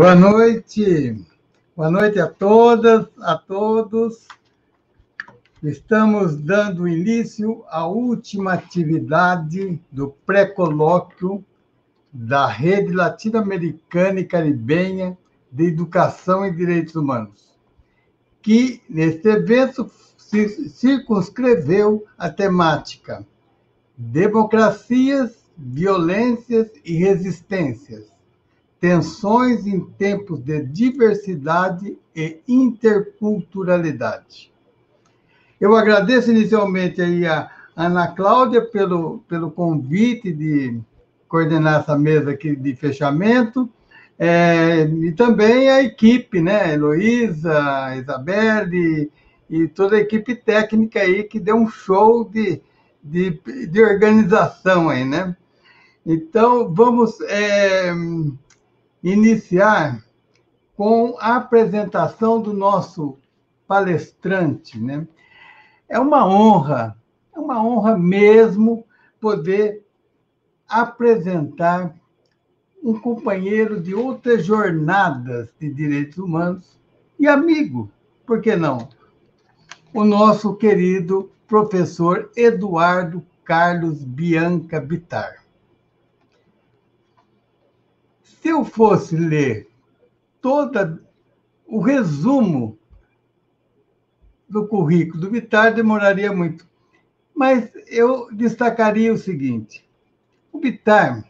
Boa noite. Boa noite a todas, a todos. Estamos dando início à última atividade do pré-colóquio da Rede Latino-Americana e Caribenha de Educação e Direitos Humanos, que neste evento circunscreveu a temática Democracias, Violências e Resistências Tensões em tempos de diversidade e interculturalidade. Eu agradeço inicialmente aí a Ana Cláudia pelo, pelo convite de coordenar essa mesa aqui de fechamento. É, e também a equipe, né? Heloísa, Isabelle e toda a equipe técnica aí que deu um show de, de, de organização aí, né? Então, vamos. É, iniciar com a apresentação do nosso palestrante. Né? É uma honra, é uma honra mesmo poder apresentar um companheiro de outras jornadas de direitos humanos e amigo, por que não? O nosso querido professor Eduardo Carlos Bianca Bitar se eu fosse ler toda o resumo do currículo do Bitar demoraria muito. Mas eu destacaria o seguinte: o Bitar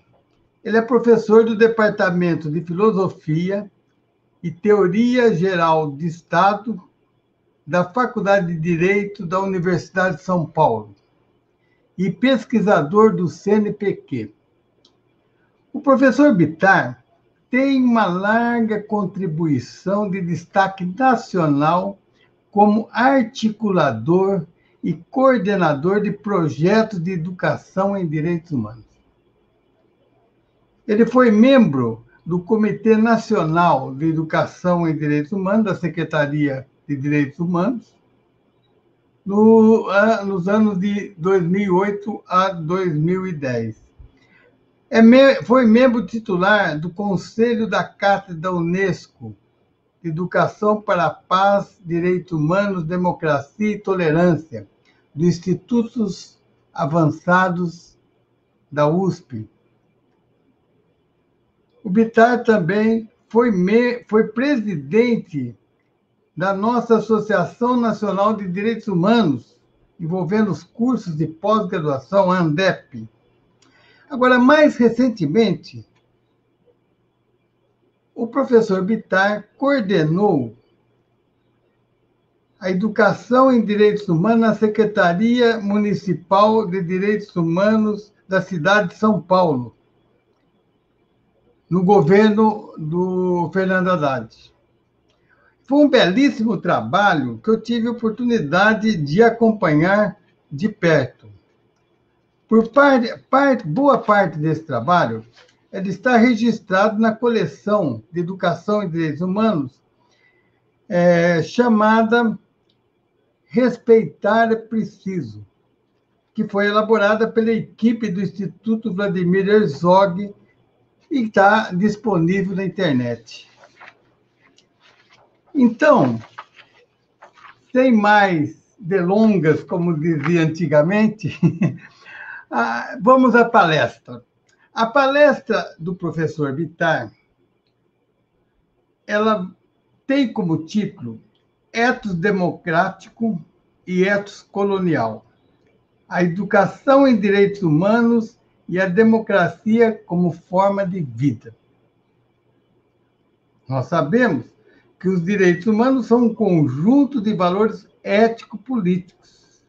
ele é professor do Departamento de Filosofia e Teoria Geral de Estado da Faculdade de Direito da Universidade de São Paulo e pesquisador do CNPq. O professor Bittar tem uma larga contribuição de destaque nacional como articulador e coordenador de projetos de educação em direitos humanos. Ele foi membro do Comitê Nacional de Educação em Direitos Humanos, da Secretaria de Direitos Humanos, no, ah, nos anos de 2008 a 2010 é me... Foi membro titular do Conselho da Cátedra da Unesco, Educação para a Paz, Direitos Humanos, Democracia e Tolerância, do Institutos Avançados da USP. O Bitar também foi, me... foi presidente da nossa Associação Nacional de Direitos Humanos, envolvendo os cursos de pós-graduação ANDEP Agora, mais recentemente, o professor Bittar coordenou a educação em direitos humanos na Secretaria Municipal de Direitos Humanos da cidade de São Paulo, no governo do Fernando Haddad. Foi um belíssimo trabalho que eu tive oportunidade de acompanhar de perto. Por parte, parte, boa parte desse trabalho, ele está registrado na coleção de Educação e Direitos Humanos, é, chamada Respeitar é Preciso, que foi elaborada pela equipe do Instituto Vladimir Herzog e está disponível na internet. Então, sem mais delongas, como dizia antigamente, Ah, vamos à palestra. A palestra do professor Bittar, ela tem como título Etos Democrático e Etos Colonial. A educação em direitos humanos e a democracia como forma de vida. Nós sabemos que os direitos humanos são um conjunto de valores ético-políticos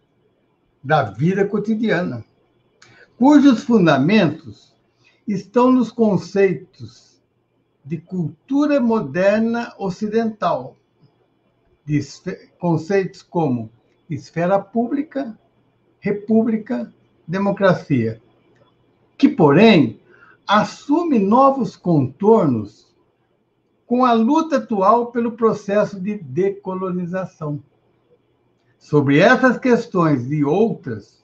da vida cotidiana cujos fundamentos estão nos conceitos de cultura moderna ocidental, conceitos como esfera pública, república, democracia, que, porém, assume novos contornos com a luta atual pelo processo de decolonização. Sobre essas questões e outras,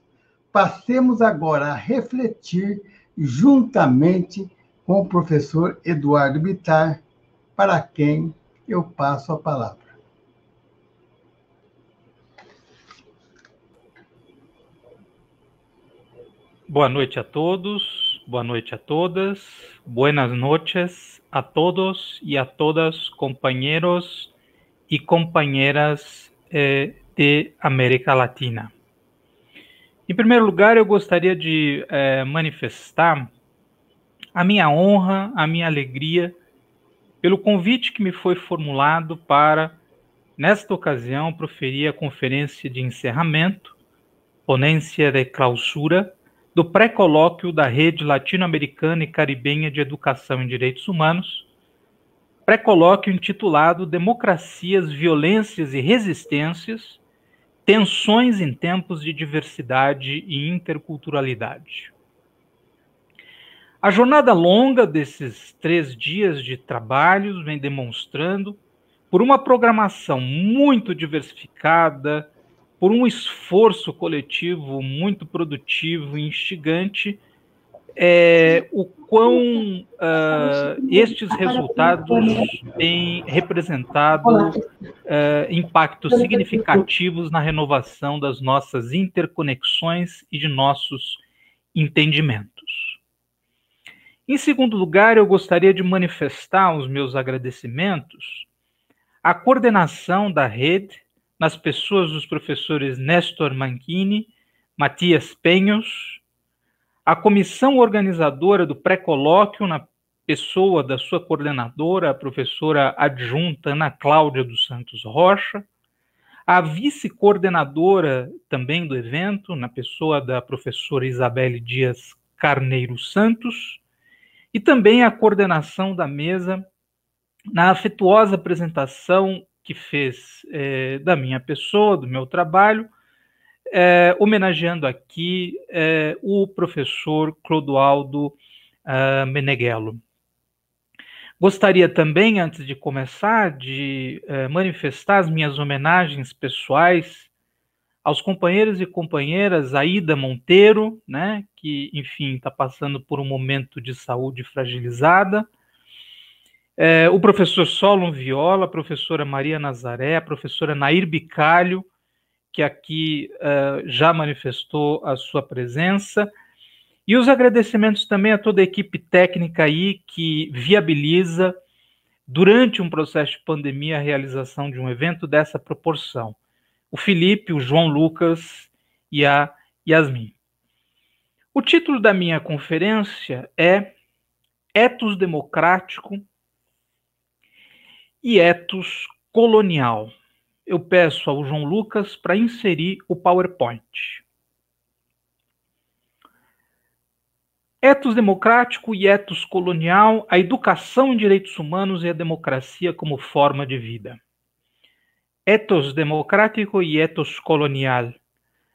Passemos agora a refletir juntamente com o professor Eduardo Bitar, para quem eu passo a palavra. Boa noite a todos, boa noite a todas, buenas noches a todos e a todas, companheiros e companheiras eh, de América Latina. Em primeiro lugar, eu gostaria de é, manifestar a minha honra, a minha alegria pelo convite que me foi formulado para, nesta ocasião, proferir a conferência de encerramento, ponência de clausura, do pré-colóquio da Rede Latino-Americana e Caribenha de Educação em Direitos Humanos, pré-colóquio intitulado Democracias, Violências e Resistências Tensões em tempos de diversidade e interculturalidade. A jornada longa desses três dias de trabalhos vem demonstrando, por uma programação muito diversificada, por um esforço coletivo muito produtivo e instigante, é, o quão uh, estes resultados têm representado uh, impactos significativos na renovação das nossas interconexões e de nossos entendimentos. Em segundo lugar, eu gostaria de manifestar os meus agradecimentos à coordenação da rede nas pessoas dos professores Nestor Manchini, Matias Penhos, a comissão organizadora do pré-colóquio, na pessoa da sua coordenadora, a professora adjunta Ana Cláudia dos Santos Rocha, a vice-coordenadora também do evento, na pessoa da professora Isabelle Dias Carneiro Santos, e também a coordenação da mesa, na afetuosa apresentação que fez eh, da minha pessoa, do meu trabalho, é, homenageando aqui é, o professor Clodoaldo uh, é, Meneghello. Gostaria também, antes de começar, de é, manifestar as minhas homenagens pessoais aos companheiros e companheiras Aida Monteiro, né, que, enfim, está passando por um momento de saúde fragilizada, é, o professor Solon Viola, a professora Maria Nazaré, a professora Nair Bicalho, que aqui uh, já manifestou a sua presença. E os agradecimentos também a toda a equipe técnica aí que viabiliza, durante um processo de pandemia, a realização de um evento dessa proporção. O Felipe, o João Lucas e a Yasmin. O título da minha conferência é Etos Democrático e Etos Colonial eu peço ao João Lucas para inserir o PowerPoint. Etos democrático e etos colonial, a educação em direitos humanos e a democracia como forma de vida. Etos democrático e etos colonial,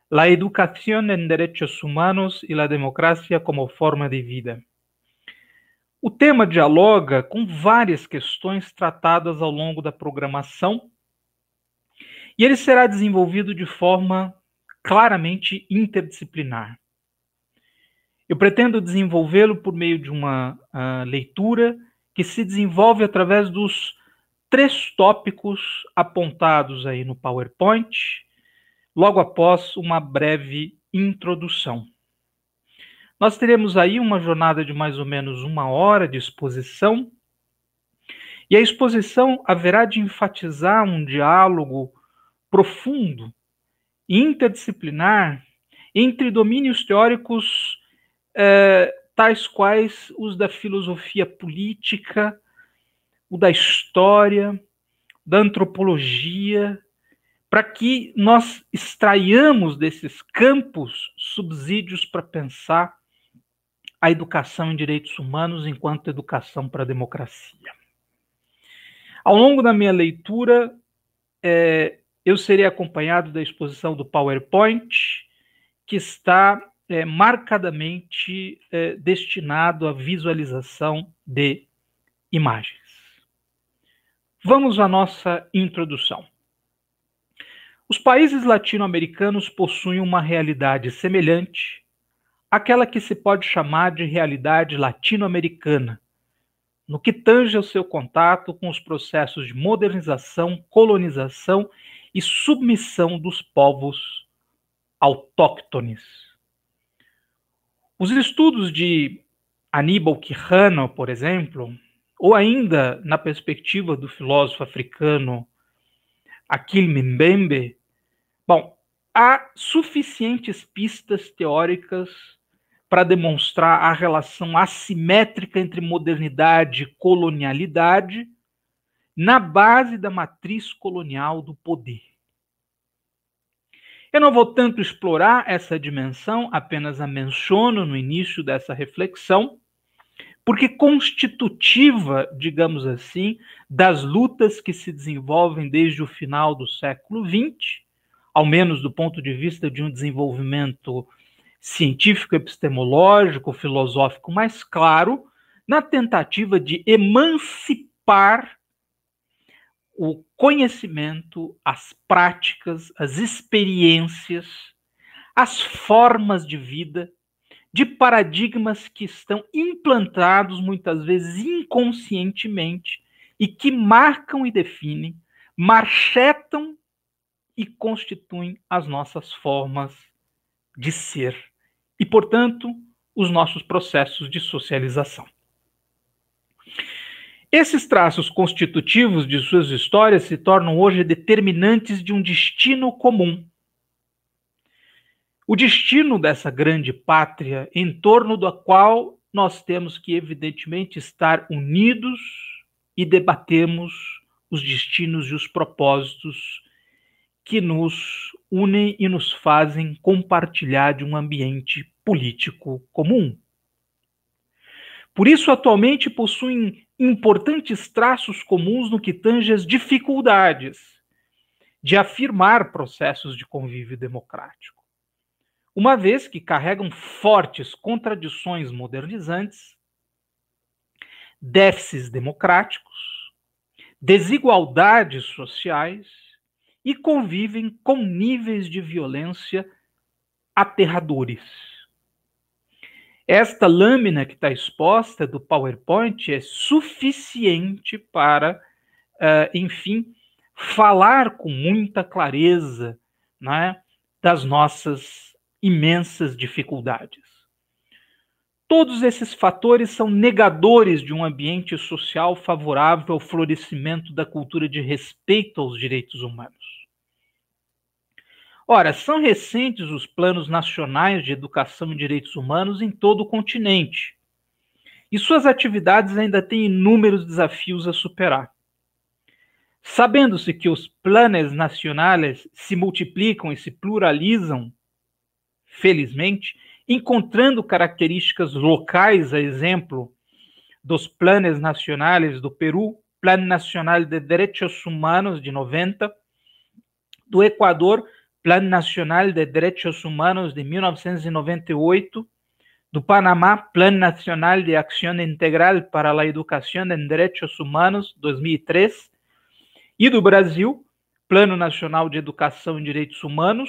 la educación en derechos humanos e la democracia como forma de vida. O tema dialoga com várias questões tratadas ao longo da programação e ele será desenvolvido de forma claramente interdisciplinar. Eu pretendo desenvolvê-lo por meio de uma uh, leitura que se desenvolve através dos três tópicos apontados aí no PowerPoint, logo após uma breve introdução. Nós teremos aí uma jornada de mais ou menos uma hora de exposição, e a exposição haverá de enfatizar um diálogo profundo e interdisciplinar entre domínios teóricos eh, tais quais os da filosofia política, o da história, da antropologia, para que nós extraiamos desses campos subsídios para pensar a educação em direitos humanos enquanto educação para a democracia. Ao longo da minha leitura, é, eu serei acompanhado da exposição do PowerPoint, que está é, marcadamente é, destinado à visualização de imagens. Vamos à nossa introdução. Os países latino-americanos possuem uma realidade semelhante àquela que se pode chamar de realidade latino-americana, no que tange ao seu contato com os processos de modernização, colonização e submissão dos povos autóctones. Os estudos de Aníbal Quirrano, por exemplo, ou ainda na perspectiva do filósofo africano Achille Mbembe, bom, há suficientes pistas teóricas para demonstrar a relação assimétrica entre modernidade e colonialidade, na base da matriz colonial do poder. Eu não vou tanto explorar essa dimensão, apenas a menciono no início dessa reflexão, porque constitutiva, digamos assim, das lutas que se desenvolvem desde o final do século XX, ao menos do ponto de vista de um desenvolvimento científico, epistemológico, filosófico mais claro, na tentativa de emancipar o conhecimento, as práticas, as experiências, as formas de vida, de paradigmas que estão implantados muitas vezes inconscientemente e que marcam e definem, marchetam e constituem as nossas formas de ser e, portanto, os nossos processos de socialização. Esses traços constitutivos de suas histórias se tornam hoje determinantes de um destino comum. O destino dessa grande pátria, em torno da qual nós temos que, evidentemente, estar unidos e debatemos os destinos e os propósitos que nos unem e nos fazem compartilhar de um ambiente político comum. Por isso, atualmente possuem importantes traços comuns no que tange as dificuldades de afirmar processos de convívio democrático, uma vez que carregam fortes contradições modernizantes, déficits democráticos, desigualdades sociais e convivem com níveis de violência aterradores. Esta lâmina que está exposta do PowerPoint é suficiente para, uh, enfim, falar com muita clareza né, das nossas imensas dificuldades. Todos esses fatores são negadores de um ambiente social favorável ao florescimento da cultura de respeito aos direitos humanos. Ora, são recentes os planos nacionais de educação e direitos humanos em todo o continente. E suas atividades ainda têm inúmeros desafios a superar. Sabendo-se que os planos nacionais se multiplicam e se pluralizam, felizmente, encontrando características locais, a exemplo dos planos nacionais do Peru, Plano Nacional de Direitos Humanos de 90, do Equador, Plano Nacional de Direitos Humanos de 1998, do Panamá, Plano Nacional de Acción Integral para a Educação em Direitos Humanos, 2003, e do Brasil, Plano Nacional de Educação e Direitos Humanos,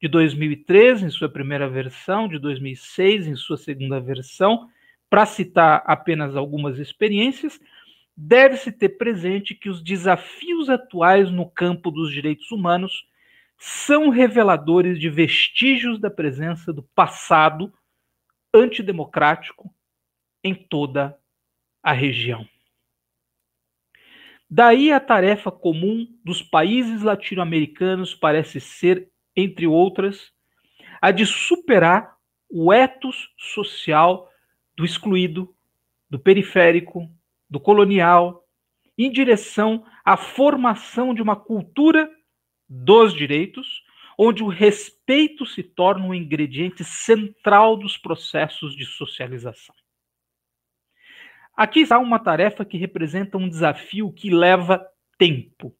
de 2003, em sua primeira versão, de 2006, em sua segunda versão, para citar apenas algumas experiências, deve-se ter presente que os desafios atuais no campo dos direitos humanos são reveladores de vestígios da presença do passado antidemocrático em toda a região. Daí a tarefa comum dos países latino-americanos parece ser, entre outras, a de superar o etos social do excluído, do periférico, do colonial, em direção à formação de uma cultura dos direitos, onde o respeito se torna um ingrediente central dos processos de socialização. Aqui está uma tarefa que representa um desafio que leva tempo,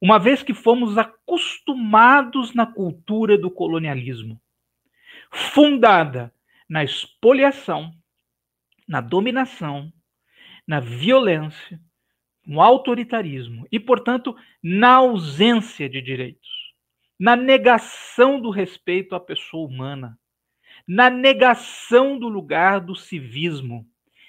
uma vez que fomos acostumados na cultura do colonialismo, fundada na expoliação, na dominação, na violência, um autoritarismo e, portanto, na ausência de direitos, na negação do respeito à pessoa humana, na negação do lugar do civismo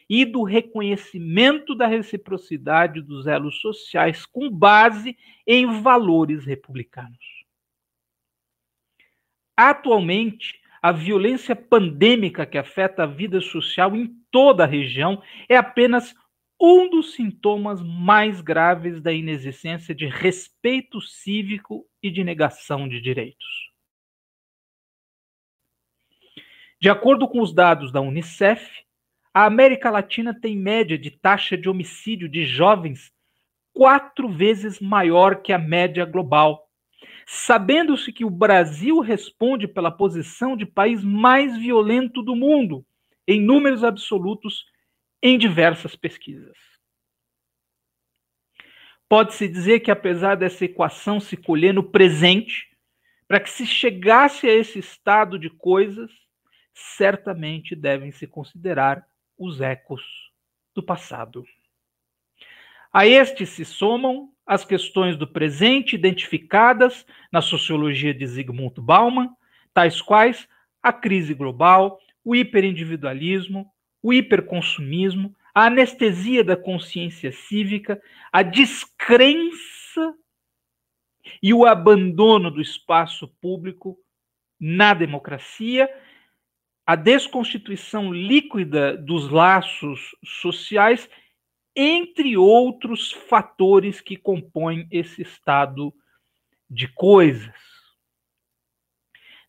e do reconhecimento da reciprocidade dos elos sociais com base em valores republicanos. Atualmente, a violência pandêmica que afeta a vida social em toda a região é apenas um dos sintomas mais graves da inexistência de respeito cívico e de negação de direitos. De acordo com os dados da Unicef, a América Latina tem média de taxa de homicídio de jovens quatro vezes maior que a média global. Sabendo-se que o Brasil responde pela posição de país mais violento do mundo, em números absolutos em diversas pesquisas. Pode-se dizer que, apesar dessa equação se colher no presente, para que se chegasse a esse estado de coisas, certamente devem se considerar os ecos do passado. A estes se somam as questões do presente identificadas na sociologia de Zygmunt Bauman, tais quais a crise global, o hiperindividualismo, o hiperconsumismo, a anestesia da consciência cívica, a descrença e o abandono do espaço público na democracia, a desconstituição líquida dos laços sociais, entre outros fatores que compõem esse estado de coisas.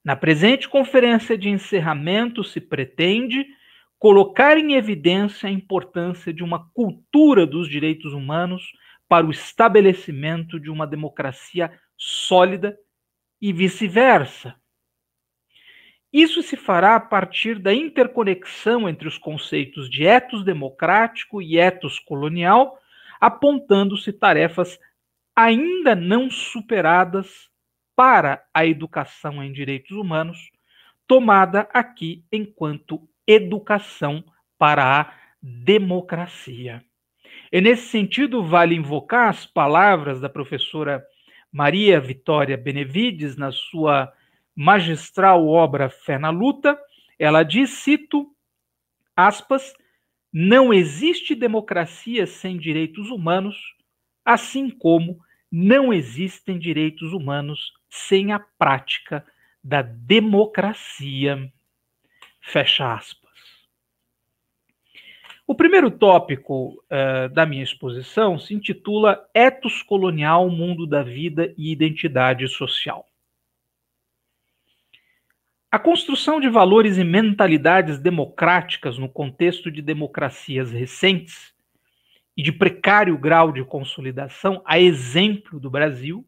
Na presente conferência de encerramento, se pretende colocar em evidência a importância de uma cultura dos direitos humanos para o estabelecimento de uma democracia sólida e vice-versa. Isso se fará a partir da interconexão entre os conceitos de etos democrático e etos colonial, apontando-se tarefas ainda não superadas para a educação em direitos humanos, tomada aqui enquanto educação para a democracia. E nesse sentido, vale invocar as palavras da professora Maria Vitória Benevides na sua magistral obra Fé na Luta. Ela diz, cito, aspas, não existe democracia sem direitos humanos, assim como não existem direitos humanos sem a prática da democracia. Fecha aspas. O primeiro tópico uh, da minha exposição se intitula Etos Colonial, Mundo da Vida e Identidade Social. A construção de valores e mentalidades democráticas no contexto de democracias recentes e de precário grau de consolidação, a exemplo do Brasil,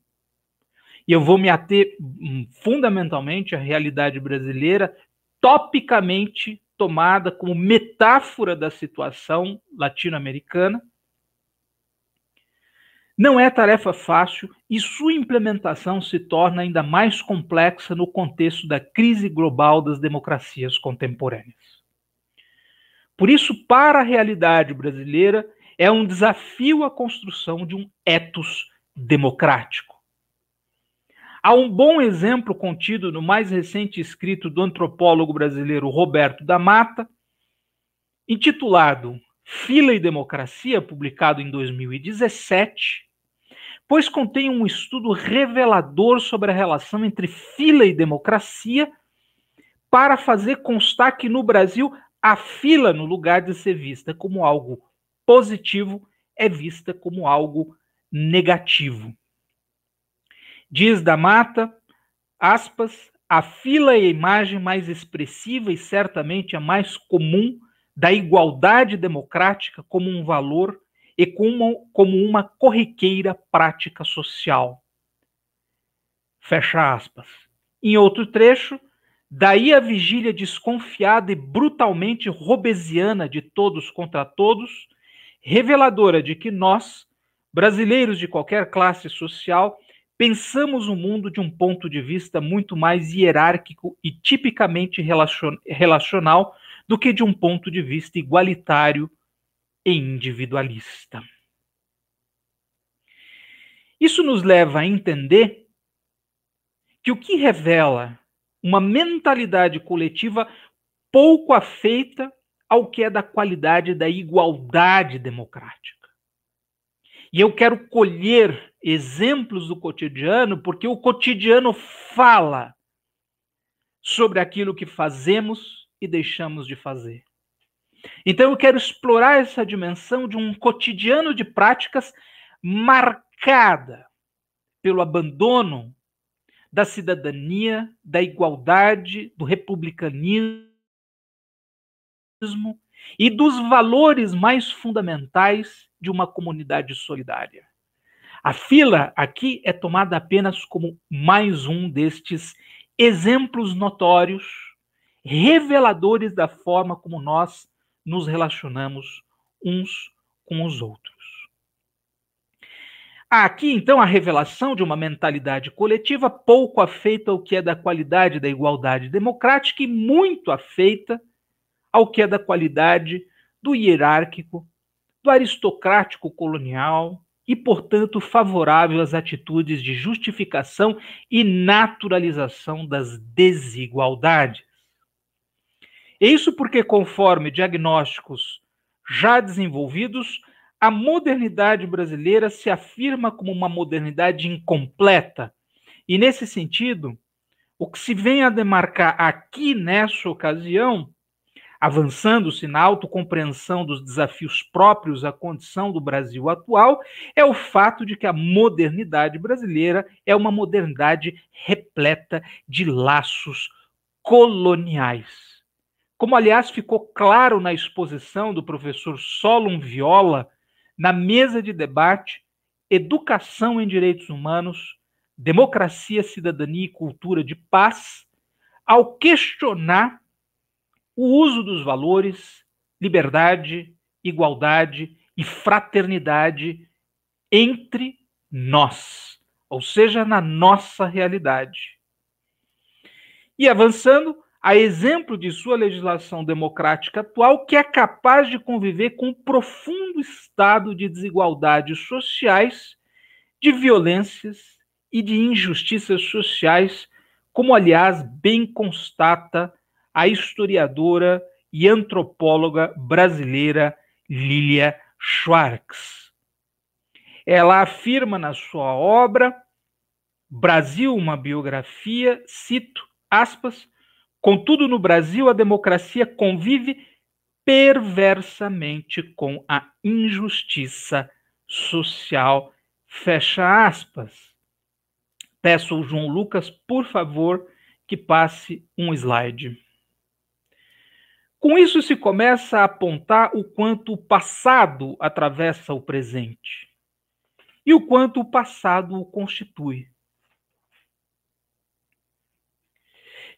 e eu vou me ater hum, fundamentalmente à realidade brasileira topicamente tomada como metáfora da situação latino-americana. Não é tarefa fácil e sua implementação se torna ainda mais complexa no contexto da crise global das democracias contemporâneas. Por isso, para a realidade brasileira, é um desafio a construção de um ethos democrático Há um bom exemplo contido no mais recente escrito do antropólogo brasileiro Roberto da Mata, intitulado Fila e Democracia, publicado em 2017, pois contém um estudo revelador sobre a relação entre fila e democracia, para fazer constar que no Brasil a fila, no lugar de ser vista como algo positivo, é vista como algo negativo. Diz da Mata, aspas, a fila e a imagem mais expressiva e certamente a mais comum da igualdade democrática como um valor e como, como uma corriqueira prática social. Fecha aspas. Em outro trecho, daí a vigília desconfiada e brutalmente robesiana de todos contra todos, reveladora de que nós, brasileiros de qualquer classe social, pensamos o mundo de um ponto de vista muito mais hierárquico e tipicamente relacional do que de um ponto de vista igualitário e individualista. Isso nos leva a entender que o que revela uma mentalidade coletiva pouco afeita ao que é da qualidade da igualdade democrática. E eu quero colher exemplos do cotidiano, porque o cotidiano fala sobre aquilo que fazemos e deixamos de fazer. Então eu quero explorar essa dimensão de um cotidiano de práticas marcada pelo abandono da cidadania, da igualdade, do republicanismo e dos valores mais fundamentais de uma comunidade solidária. A fila aqui é tomada apenas como mais um destes exemplos notórios, reveladores da forma como nós nos relacionamos uns com os outros. Há aqui, então, a revelação de uma mentalidade coletiva pouco afeita ao que é da qualidade da igualdade democrática e muito afeita ao que é da qualidade do hierárquico do aristocrático colonial e, portanto, favorável às atitudes de justificação e naturalização das desigualdades. É isso porque, conforme diagnósticos já desenvolvidos, a modernidade brasileira se afirma como uma modernidade incompleta. E, nesse sentido, o que se vem a demarcar aqui nessa ocasião avançando-se na autocompreensão dos desafios próprios à condição do Brasil atual, é o fato de que a modernidade brasileira é uma modernidade repleta de laços coloniais. Como, aliás, ficou claro na exposição do professor Solon Viola, na mesa de debate Educação em Direitos Humanos, Democracia, Cidadania e Cultura de Paz, ao questionar o uso dos valores liberdade, igualdade e fraternidade entre nós, ou seja, na nossa realidade. E avançando, a exemplo de sua legislação democrática atual, que é capaz de conviver com um profundo estado de desigualdades sociais, de violências e de injustiças sociais, como aliás bem constata a historiadora e antropóloga brasileira Lilia Schwartz. Ela afirma na sua obra Brasil, uma biografia, cito, aspas, contudo no Brasil a democracia convive perversamente com a injustiça social, fecha aspas. Peço ao João Lucas, por favor, que passe um slide. Com isso se começa a apontar o quanto o passado atravessa o presente e o quanto o passado o constitui.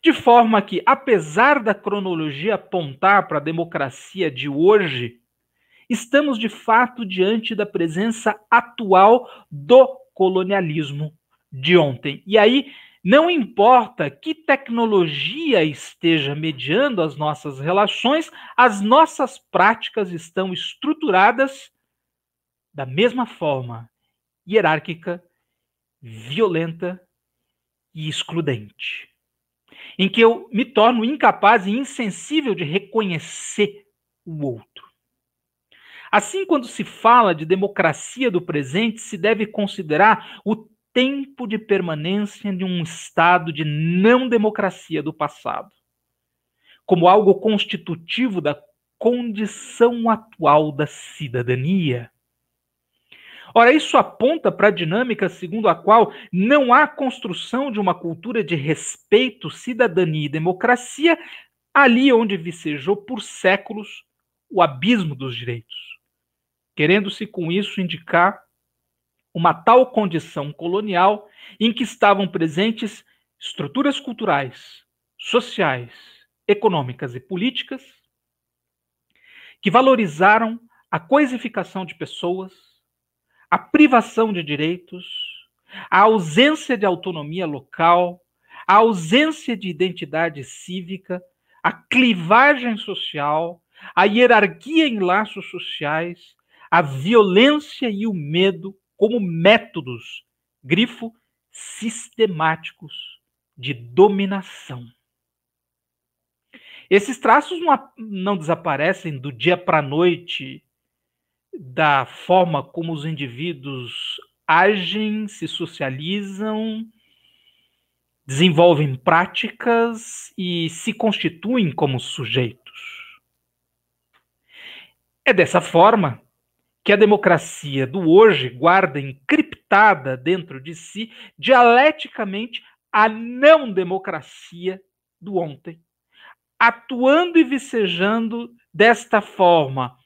De forma que, apesar da cronologia apontar para a democracia de hoje, estamos de fato diante da presença atual do colonialismo de ontem. E aí não importa que tecnologia esteja mediando as nossas relações, as nossas práticas estão estruturadas da mesma forma hierárquica, violenta e excludente, em que eu me torno incapaz e insensível de reconhecer o outro. Assim, quando se fala de democracia do presente, se deve considerar o tempo de permanência de um estado de não democracia do passado, como algo constitutivo da condição atual da cidadania. Ora, isso aponta para a dinâmica segundo a qual não há construção de uma cultura de respeito, cidadania e democracia ali onde vicejou por séculos o abismo dos direitos, querendo-se com isso indicar uma tal condição colonial em que estavam presentes estruturas culturais, sociais, econômicas e políticas que valorizaram a coisificação de pessoas, a privação de direitos, a ausência de autonomia local, a ausência de identidade cívica, a clivagem social, a hierarquia em laços sociais, a violência e o medo como métodos, grifo, sistemáticos de dominação. Esses traços não, desaparecem do dia para a noite, da forma como os indivíduos agem, se socializam, desenvolvem práticas e se constituem como sujeitos. É dessa forma que a democracia do hoje guarda encriptada dentro de si, dialeticamente, a não democracia do ontem, atuando e vicejando desta forma,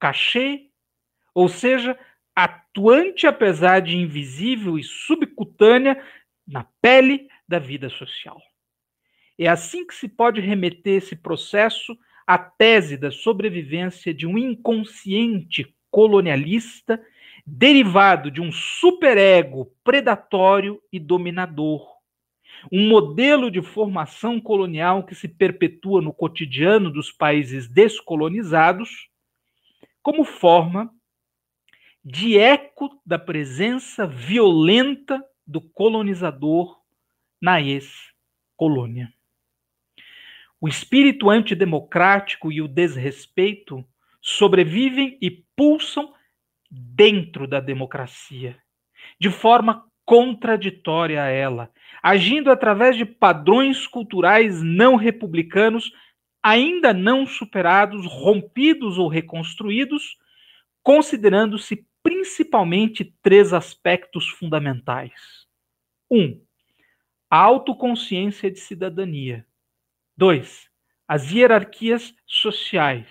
cachê, ou seja, atuante apesar de invisível e subcutânea na pele da vida social. É assim que se pode remeter esse processo à tese da sobrevivência de um inconsciente colonialista, derivado de um superego predatório e dominador. Um modelo de formação colonial que se perpetua no cotidiano dos países descolonizados, como forma de eco da presença violenta do colonizador na ex-colônia. O espírito antidemocrático e o desrespeito sobrevivem e pulsam dentro da democracia, de forma contraditória a ela, agindo através de padrões culturais não republicanos ainda não superados, rompidos ou reconstruídos, considerando-se principalmente três aspectos fundamentais. 1. Um, a autoconsciência de cidadania. 2. As hierarquias sociais.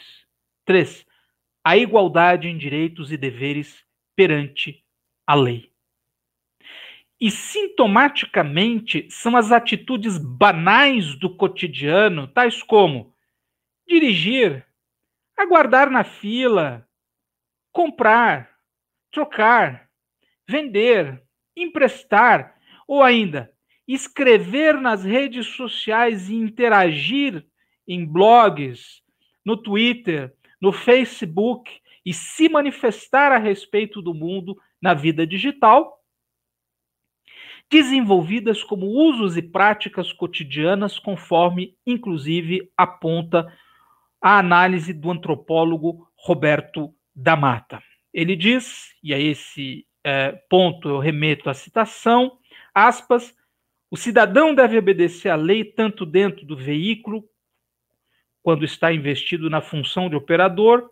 3 a igualdade em direitos e deveres perante a lei. E sintomaticamente são as atitudes banais do cotidiano, tais como dirigir, aguardar na fila, comprar, trocar, vender, emprestar ou ainda escrever nas redes sociais e interagir em blogs, no Twitter, no Facebook e se manifestar a respeito do mundo na vida digital, desenvolvidas como usos e práticas cotidianas, conforme inclusive aponta a análise do antropólogo Roberto da Mata. Ele diz, e a esse é, ponto eu remeto à citação, aspas, o cidadão deve obedecer à lei tanto dentro do veículo quando está investido na função de operador,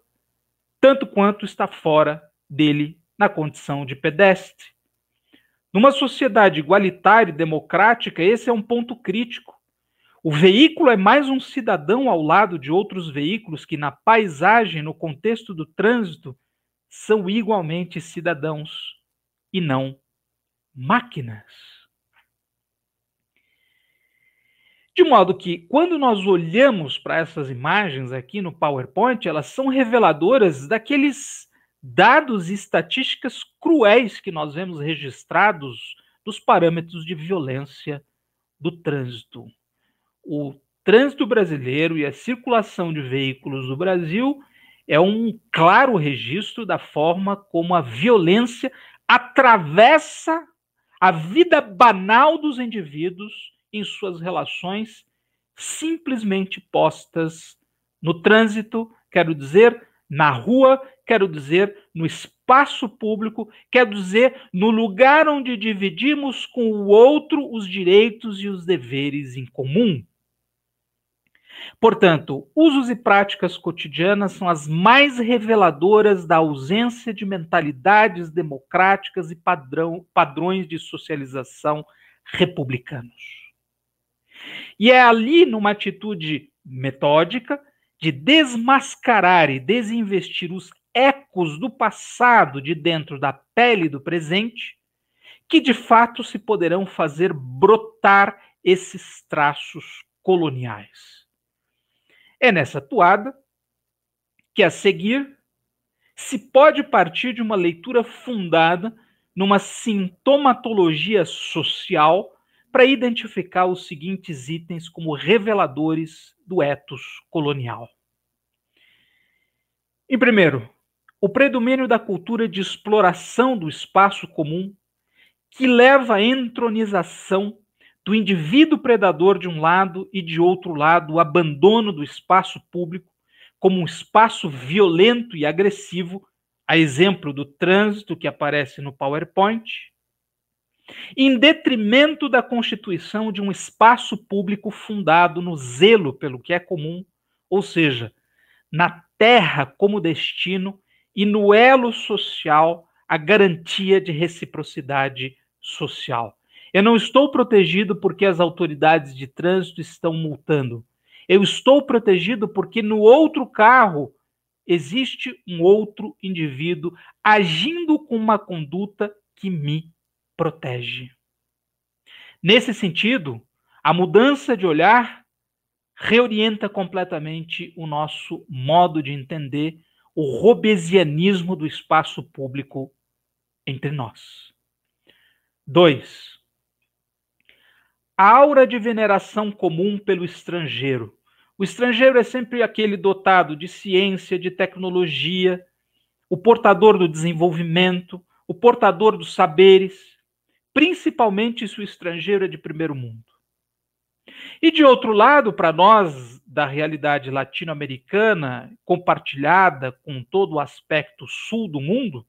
tanto quanto está fora dele na condição de pedestre. Numa sociedade igualitária e democrática, esse é um ponto crítico. O veículo é mais um cidadão ao lado de outros veículos que, na paisagem, no contexto do trânsito, são igualmente cidadãos e não máquinas. De modo que, quando nós olhamos para essas imagens aqui no PowerPoint, elas são reveladoras daqueles dados e estatísticas cruéis que nós vemos registrados dos parâmetros de violência do trânsito. O trânsito brasileiro e a circulação de veículos no Brasil é um claro registro da forma como a violência atravessa a vida banal dos indivíduos em suas relações simplesmente postas no trânsito, quero dizer, na rua, quero dizer, no espaço público, quero dizer, no lugar onde dividimos com o outro os direitos e os deveres em comum. Portanto, usos e práticas cotidianas são as mais reveladoras da ausência de mentalidades democráticas e padrão, padrões de socialização republicanos. E é ali, numa atitude metódica, de desmascarar e desinvestir os ecos do passado de dentro da pele do presente, que de fato se poderão fazer brotar esses traços coloniais. É nessa toada que a seguir se pode partir de uma leitura fundada numa sintomatologia social para identificar os seguintes itens como reveladores do ethos colonial. Em primeiro, o predomínio da cultura de exploração do espaço comum, que leva à entronização do indivíduo predador de um lado e de outro lado, o abandono do espaço público como um espaço violento e agressivo, a exemplo do trânsito que aparece no PowerPoint, em detrimento da constituição de um espaço público fundado no zelo pelo que é comum, ou seja, na terra como destino e no elo social a garantia de reciprocidade social. Eu não estou protegido porque as autoridades de trânsito estão multando. Eu estou protegido porque no outro carro existe um outro indivíduo agindo com uma conduta que me protege. Nesse sentido, a mudança de olhar reorienta completamente o nosso modo de entender o robesianismo do espaço público entre nós. 2. A aura de veneração comum pelo estrangeiro. O estrangeiro é sempre aquele dotado de ciência, de tecnologia, o portador do desenvolvimento, o portador dos saberes principalmente se o estrangeiro é de primeiro mundo. E de outro lado, para nós da realidade latino-americana, compartilhada com todo o aspecto sul do mundo,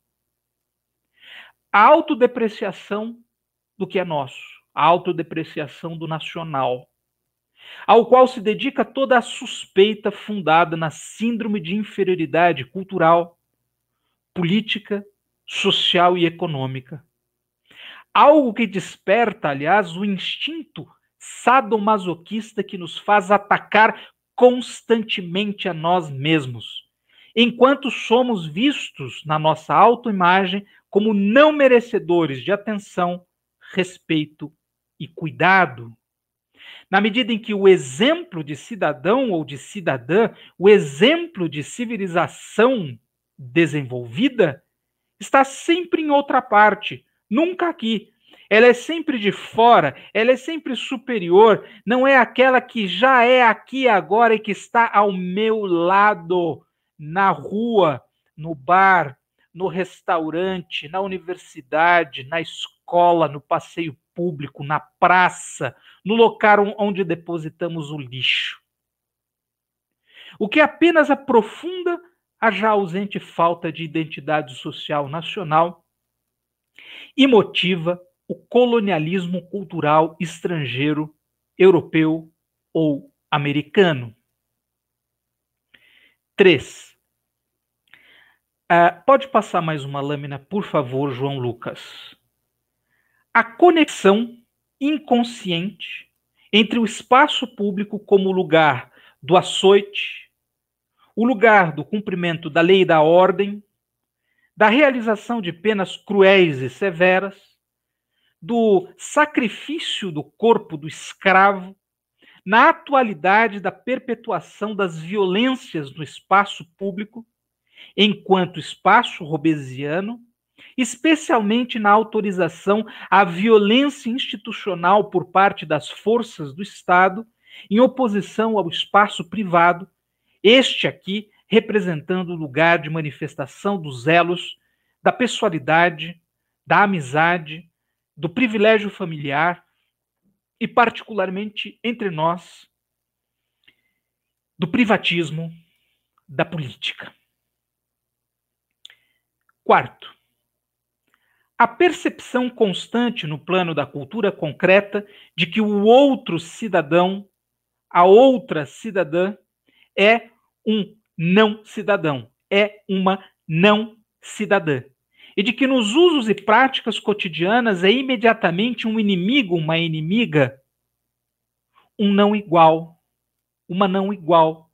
a autodepreciação do que é nosso, a autodepreciação do nacional, ao qual se dedica toda a suspeita fundada na síndrome de inferioridade cultural, política, social e econômica Algo que desperta, aliás, o instinto sadomasoquista que nos faz atacar constantemente a nós mesmos, enquanto somos vistos na nossa autoimagem como não merecedores de atenção, respeito e cuidado. Na medida em que o exemplo de cidadão ou de cidadã, o exemplo de civilização desenvolvida, está sempre em outra parte, Nunca aqui. Ela é sempre de fora, ela é sempre superior, não é aquela que já é aqui agora e que está ao meu lado, na rua, no bar, no restaurante, na universidade, na escola, no passeio público, na praça, no local onde depositamos o lixo. O que apenas aprofunda a já ausente falta de identidade social nacional e motiva o colonialismo cultural estrangeiro, europeu ou americano. 3. Ah, pode passar mais uma lâmina, por favor, João Lucas. A conexão inconsciente entre o espaço público como lugar do açoite, o lugar do cumprimento da lei e da ordem, da realização de penas cruéis e severas, do sacrifício do corpo do escravo, na atualidade da perpetuação das violências no espaço público, enquanto espaço robesiano, especialmente na autorização à violência institucional por parte das forças do Estado, em oposição ao espaço privado, este aqui representando o lugar de manifestação dos elos da pessoalidade, da amizade, do privilégio familiar e, particularmente entre nós, do privatismo da política. Quarto, a percepção constante no plano da cultura concreta de que o outro cidadão, a outra cidadã, é um não cidadão, é uma não cidadã. E de que nos usos e práticas cotidianas é imediatamente um inimigo, uma inimiga, um não igual, uma não igual.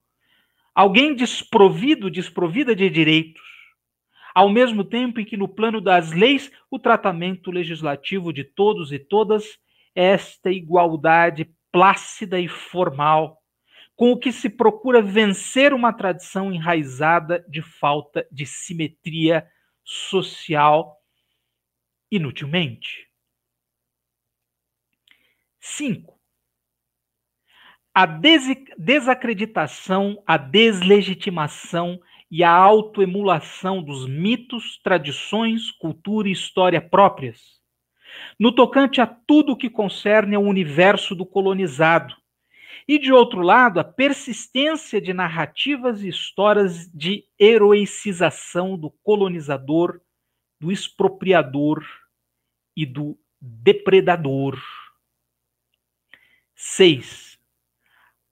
Alguém desprovido, desprovida de direitos, ao mesmo tempo em que no plano das leis o tratamento legislativo de todos e todas é esta igualdade plácida e formal com o que se procura vencer uma tradição enraizada de falta de simetria social inutilmente. 5. A desacreditação, a deslegitimação e a autoemulação dos mitos, tradições, cultura e história próprias, no tocante a tudo o que concerne ao universo do colonizado, e de outro lado, a persistência de narrativas e histórias de heroicização do colonizador, do expropriador e do depredador. 6.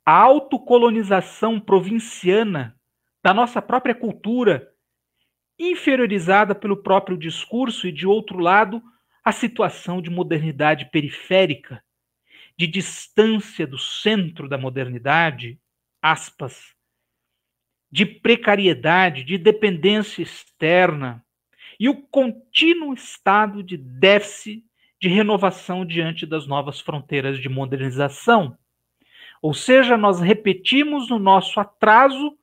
A autocolonização provinciana da nossa própria cultura, inferiorizada pelo próprio discurso, e de outro lado, a situação de modernidade periférica de distância do centro da modernidade, aspas, de precariedade, de dependência externa e o contínuo estado de déficit de renovação diante das novas fronteiras de modernização. Ou seja, nós repetimos no nosso atraso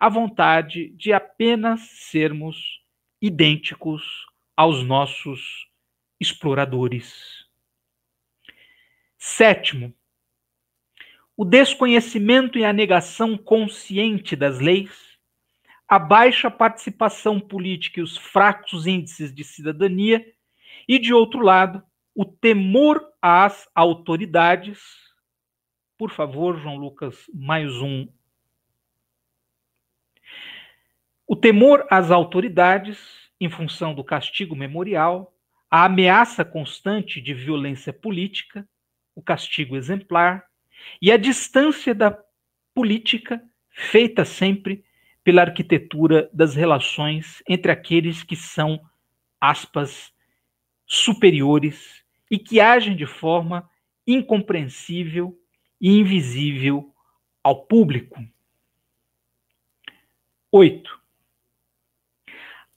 a vontade de apenas sermos idênticos aos nossos exploradores. Sétimo, o desconhecimento e a negação consciente das leis, a baixa participação política e os fracos índices de cidadania, e, de outro lado, o temor às autoridades. Por favor, João Lucas, mais um. O temor às autoridades, em função do castigo memorial, a ameaça constante de violência política, o castigo exemplar e a distância da política feita sempre pela arquitetura das relações entre aqueles que são, aspas, superiores e que agem de forma incompreensível e invisível ao público. 8.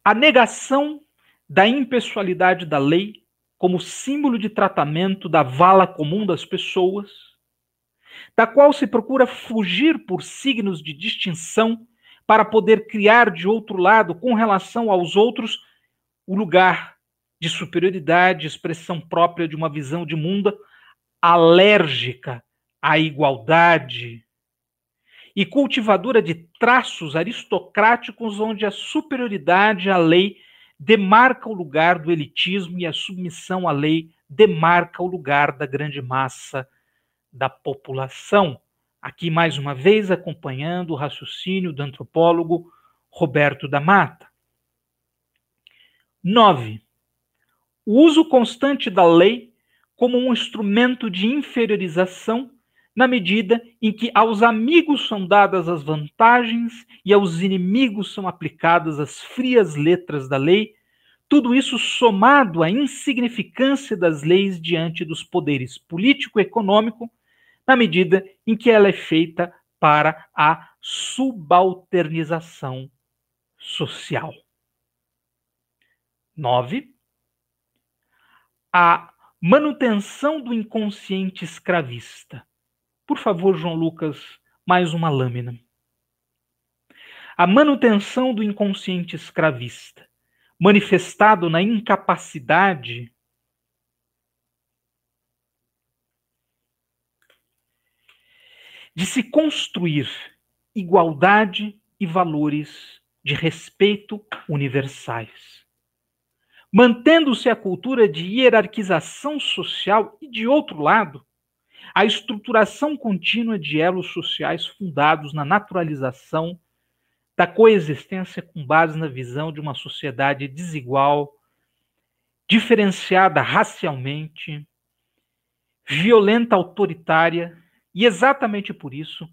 A negação da impessoalidade da lei como símbolo de tratamento da vala comum das pessoas, da qual se procura fugir por signos de distinção para poder criar de outro lado, com relação aos outros, o lugar de superioridade, expressão própria de uma visão de mundo alérgica à igualdade e cultivadora de traços aristocráticos onde a superioridade à lei demarca o lugar do elitismo e a submissão à lei demarca o lugar da grande massa da população. Aqui, mais uma vez, acompanhando o raciocínio do antropólogo Roberto da Mata. 9. O uso constante da lei como um instrumento de inferiorização na medida em que aos amigos são dadas as vantagens e aos inimigos são aplicadas as frias letras da lei, tudo isso somado à insignificância das leis diante dos poderes político-econômico, na medida em que ela é feita para a subalternização social. 9. A manutenção do inconsciente escravista por favor, João Lucas, mais uma lâmina. A manutenção do inconsciente escravista, manifestado na incapacidade de se construir igualdade e valores de respeito universais. Mantendo-se a cultura de hierarquização social e, de outro lado, a estruturação contínua de elos sociais fundados na naturalização da coexistência com base na visão de uma sociedade desigual, diferenciada racialmente, violenta, autoritária e exatamente por isso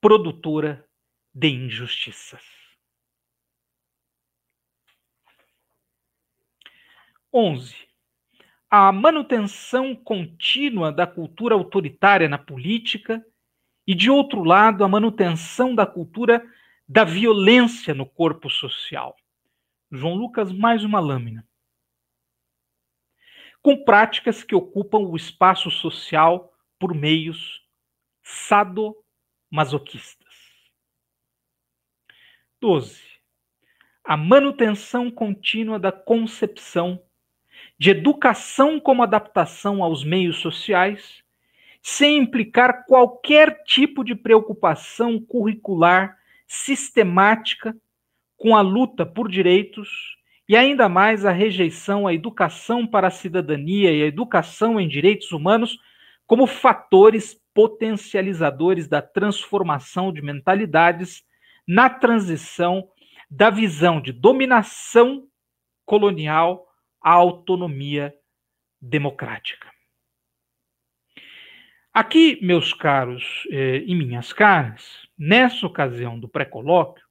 produtora de injustiças. 11 a manutenção contínua da cultura autoritária na política e, de outro lado, a manutenção da cultura da violência no corpo social. João Lucas, mais uma lâmina. Com práticas que ocupam o espaço social por meios sadomasoquistas. 12. A manutenção contínua da concepção de educação como adaptação aos meios sociais, sem implicar qualquer tipo de preocupação curricular sistemática com a luta por direitos e ainda mais a rejeição à educação para a cidadania e à educação em direitos humanos como fatores potencializadores da transformação de mentalidades na transição da visão de dominação colonial a autonomia democrática. Aqui, meus caros eh, e minhas caras, nessa ocasião do pré-colóquio,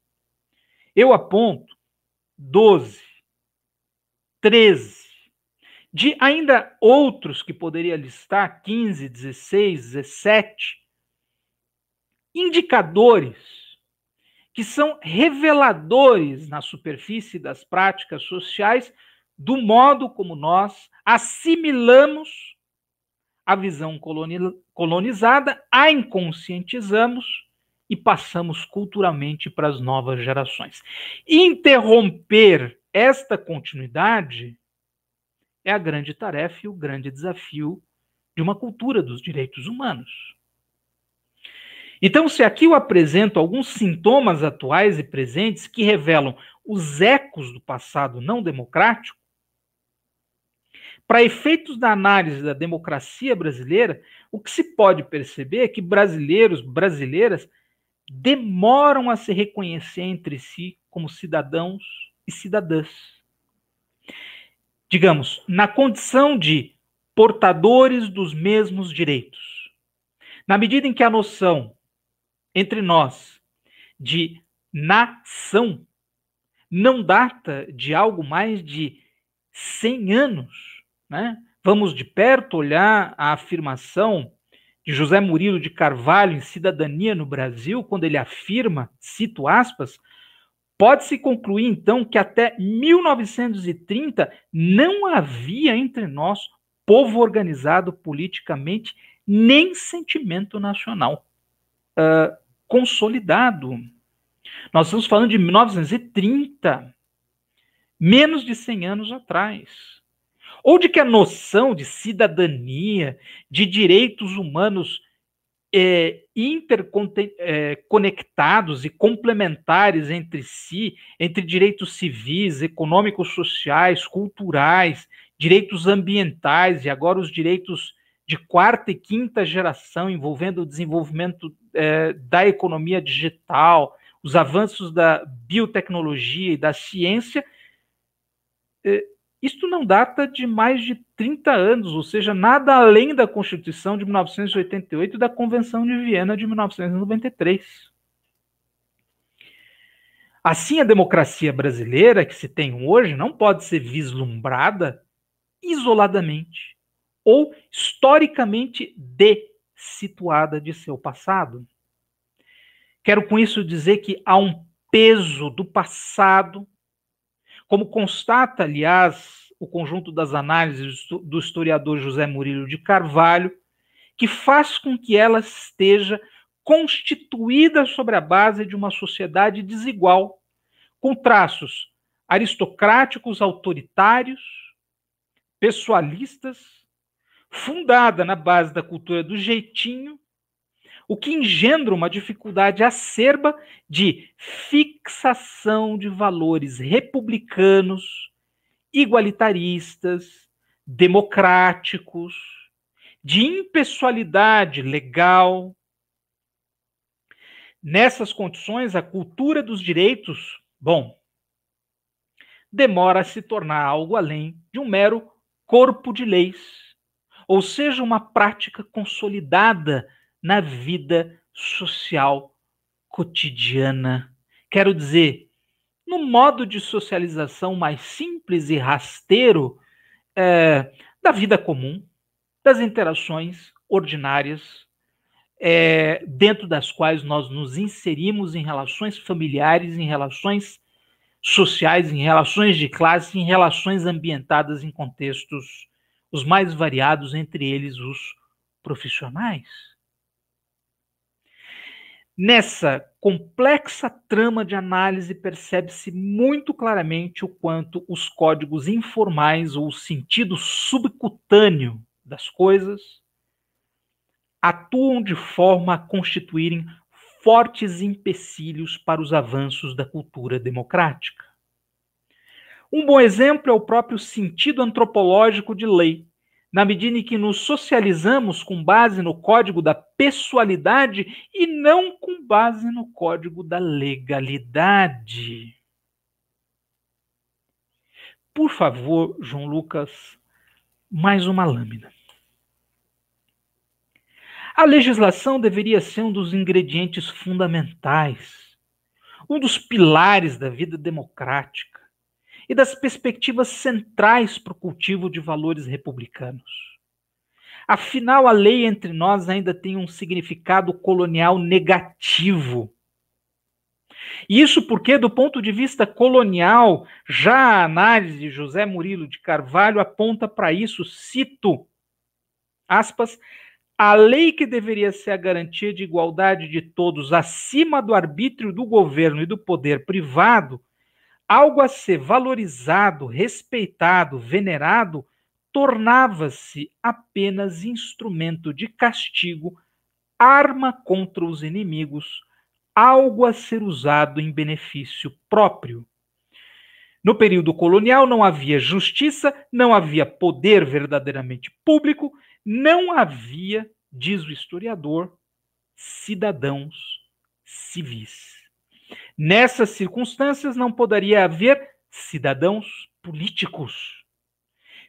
eu aponto 12, 13, de ainda outros que poderia listar, 15, 16, 17, indicadores que são reveladores na superfície das práticas sociais do modo como nós assimilamos a visão colonizada, a inconscientizamos e passamos culturalmente para as novas gerações. Interromper esta continuidade é a grande tarefa e o grande desafio de uma cultura dos direitos humanos. Então, se aqui eu apresento alguns sintomas atuais e presentes que revelam os ecos do passado não democrático, para efeitos da análise da democracia brasileira, o que se pode perceber é que brasileiros, brasileiras, demoram a se reconhecer entre si como cidadãos e cidadãs. Digamos, na condição de portadores dos mesmos direitos. Na medida em que a noção entre nós de nação não data de algo mais de 100 anos, né? Vamos de perto olhar a afirmação de José Murilo de Carvalho em Cidadania no Brasil, quando ele afirma, cito aspas, pode-se concluir então que até 1930 não havia entre nós povo organizado politicamente nem sentimento nacional uh, consolidado. Nós estamos falando de 1930, menos de 100 anos atrás. Ou de que a noção de cidadania, de direitos humanos é, interconectados é, e complementares entre si, entre direitos civis, econômicos, sociais, culturais, direitos ambientais e agora os direitos de quarta e quinta geração envolvendo o desenvolvimento é, da economia digital, os avanços da biotecnologia e da ciência, é, isto não data de mais de 30 anos, ou seja, nada além da Constituição de 1988 e da Convenção de Viena de 1993. Assim, a democracia brasileira que se tem hoje não pode ser vislumbrada isoladamente ou historicamente dessituada de seu passado. Quero com isso dizer que há um peso do passado como constata, aliás, o conjunto das análises do historiador José Murilo de Carvalho, que faz com que ela esteja constituída sobre a base de uma sociedade desigual, com traços aristocráticos autoritários, pessoalistas, fundada na base da cultura do jeitinho o que engendra uma dificuldade acerba de fixação de valores republicanos, igualitaristas, democráticos, de impessoalidade legal. Nessas condições, a cultura dos direitos, bom, demora a se tornar algo além de um mero corpo de leis, ou seja, uma prática consolidada na vida social cotidiana. Quero dizer, no modo de socialização mais simples e rasteiro é, da vida comum, das interações ordinárias, é, dentro das quais nós nos inserimos em relações familiares, em relações sociais, em relações de classe, em relações ambientadas em contextos os mais variados, entre eles os profissionais. Nessa complexa trama de análise, percebe-se muito claramente o quanto os códigos informais ou o sentido subcutâneo das coisas atuam de forma a constituírem fortes empecilhos para os avanços da cultura democrática. Um bom exemplo é o próprio sentido antropológico de lei, na medida em que nos socializamos com base no código da pessoalidade e não com base no código da legalidade. Por favor, João Lucas, mais uma lâmina. A legislação deveria ser um dos ingredientes fundamentais, um dos pilares da vida democrática e das perspectivas centrais para o cultivo de valores republicanos. Afinal, a lei entre nós ainda tem um significado colonial negativo. isso porque, do ponto de vista colonial, já a análise de José Murilo de Carvalho aponta para isso, cito, aspas, a lei que deveria ser a garantia de igualdade de todos acima do arbítrio do governo e do poder privado algo a ser valorizado, respeitado, venerado, tornava-se apenas instrumento de castigo, arma contra os inimigos, algo a ser usado em benefício próprio. No período colonial não havia justiça, não havia poder verdadeiramente público, não havia, diz o historiador, cidadãos civis. Nessas circunstâncias, não poderia haver cidadãos políticos.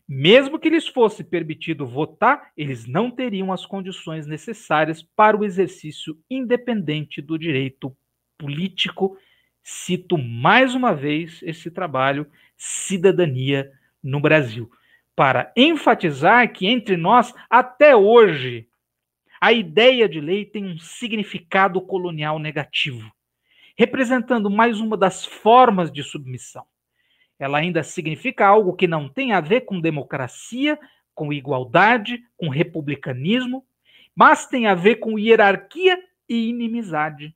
Mesmo que lhes fosse permitido votar, eles não teriam as condições necessárias para o exercício independente do direito político. Cito mais uma vez esse trabalho, Cidadania no Brasil, para enfatizar que entre nós, até hoje, a ideia de lei tem um significado colonial negativo representando mais uma das formas de submissão. Ela ainda significa algo que não tem a ver com democracia, com igualdade, com republicanismo, mas tem a ver com hierarquia e inimizade.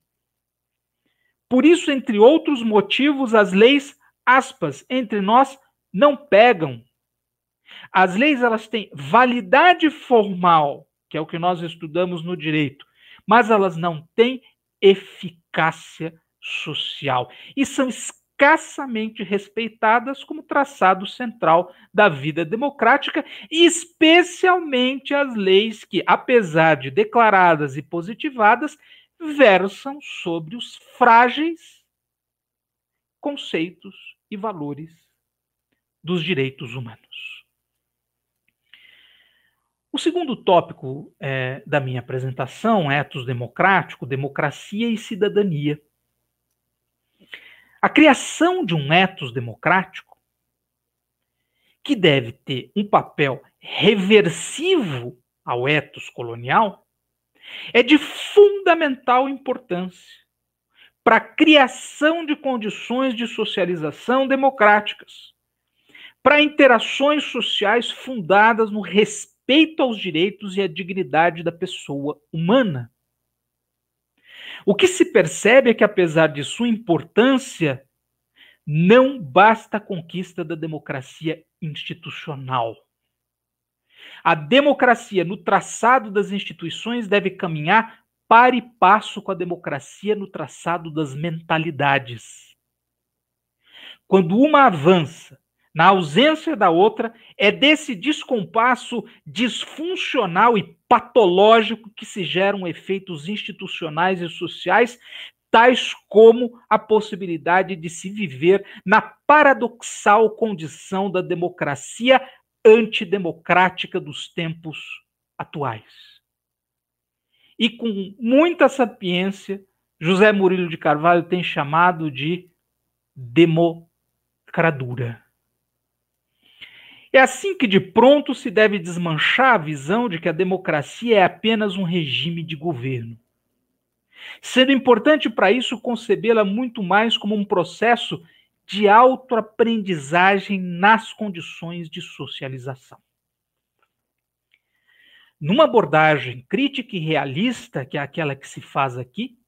Por isso, entre outros motivos, as leis, aspas, entre nós não pegam. As leis elas têm validade formal, que é o que nós estudamos no direito, mas elas não têm eficácia social e são escassamente respeitadas como traçado central da vida democrática, especialmente as leis que, apesar de declaradas e positivadas, versam sobre os frágeis conceitos e valores dos direitos humanos. O segundo tópico é, da minha apresentação, Etos Democrático, Democracia e Cidadania, a criação de um ethos democrático que deve ter um papel reversivo ao ethos colonial é de fundamental importância para a criação de condições de socialização democráticas, para interações sociais fundadas no respeito aos direitos e à dignidade da pessoa humana. O que se percebe é que, apesar de sua importância, não basta a conquista da democracia institucional. A democracia, no traçado das instituições, deve caminhar par e passo com a democracia no traçado das mentalidades. Quando uma avança na ausência da outra, é desse descompasso disfuncional e patológico que se geram efeitos institucionais e sociais, tais como a possibilidade de se viver na paradoxal condição da democracia antidemocrática dos tempos atuais. E com muita sapiência, José Murilo de Carvalho tem chamado de democradura. É assim que de pronto se deve desmanchar a visão de que a democracia é apenas um regime de governo. Sendo importante para isso concebê-la muito mais como um processo de autoaprendizagem nas condições de socialização. Numa abordagem crítica e realista, que é aquela que se faz aqui,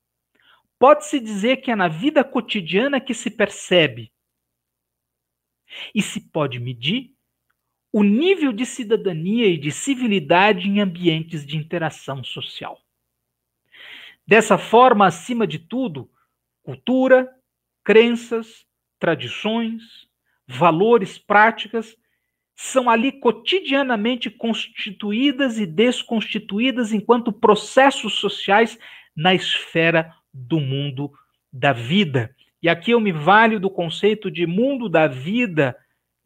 pode-se dizer que é na vida cotidiana que se percebe e se pode medir o nível de cidadania e de civilidade em ambientes de interação social. Dessa forma, acima de tudo, cultura, crenças, tradições, valores, práticas são ali cotidianamente constituídas e desconstituídas enquanto processos sociais na esfera do mundo da vida. E aqui eu me valho do conceito de mundo da vida,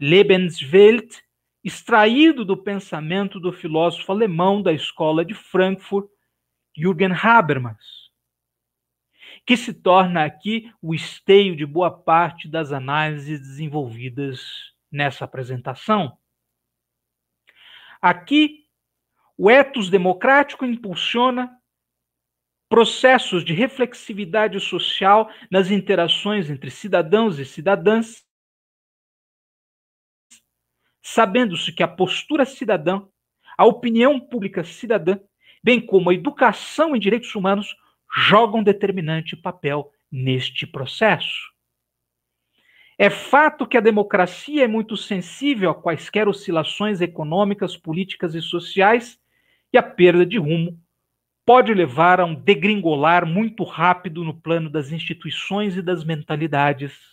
Lebenswelt, extraído do pensamento do filósofo alemão da escola de Frankfurt, Jürgen Habermas, que se torna aqui o esteio de boa parte das análises desenvolvidas nessa apresentação. Aqui, o etos democrático impulsiona processos de reflexividade social nas interações entre cidadãos e cidadãs, sabendo-se que a postura cidadã, a opinião pública cidadã, bem como a educação em direitos humanos, jogam determinante papel neste processo. É fato que a democracia é muito sensível a quaisquer oscilações econômicas, políticas e sociais, e a perda de rumo pode levar a um degringolar muito rápido no plano das instituições e das mentalidades.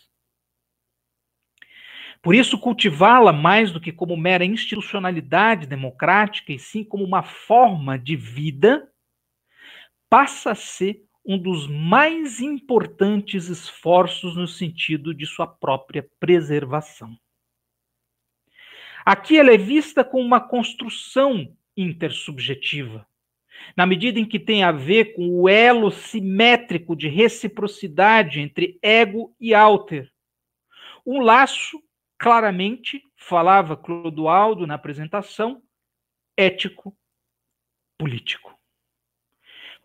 Por isso, cultivá-la mais do que como mera institucionalidade democrática, e sim como uma forma de vida, passa a ser um dos mais importantes esforços no sentido de sua própria preservação. Aqui ela é vista como uma construção intersubjetiva, na medida em que tem a ver com o elo simétrico de reciprocidade entre ego e alter, um laço claramente falava Clodoaldo na apresentação, ético, político.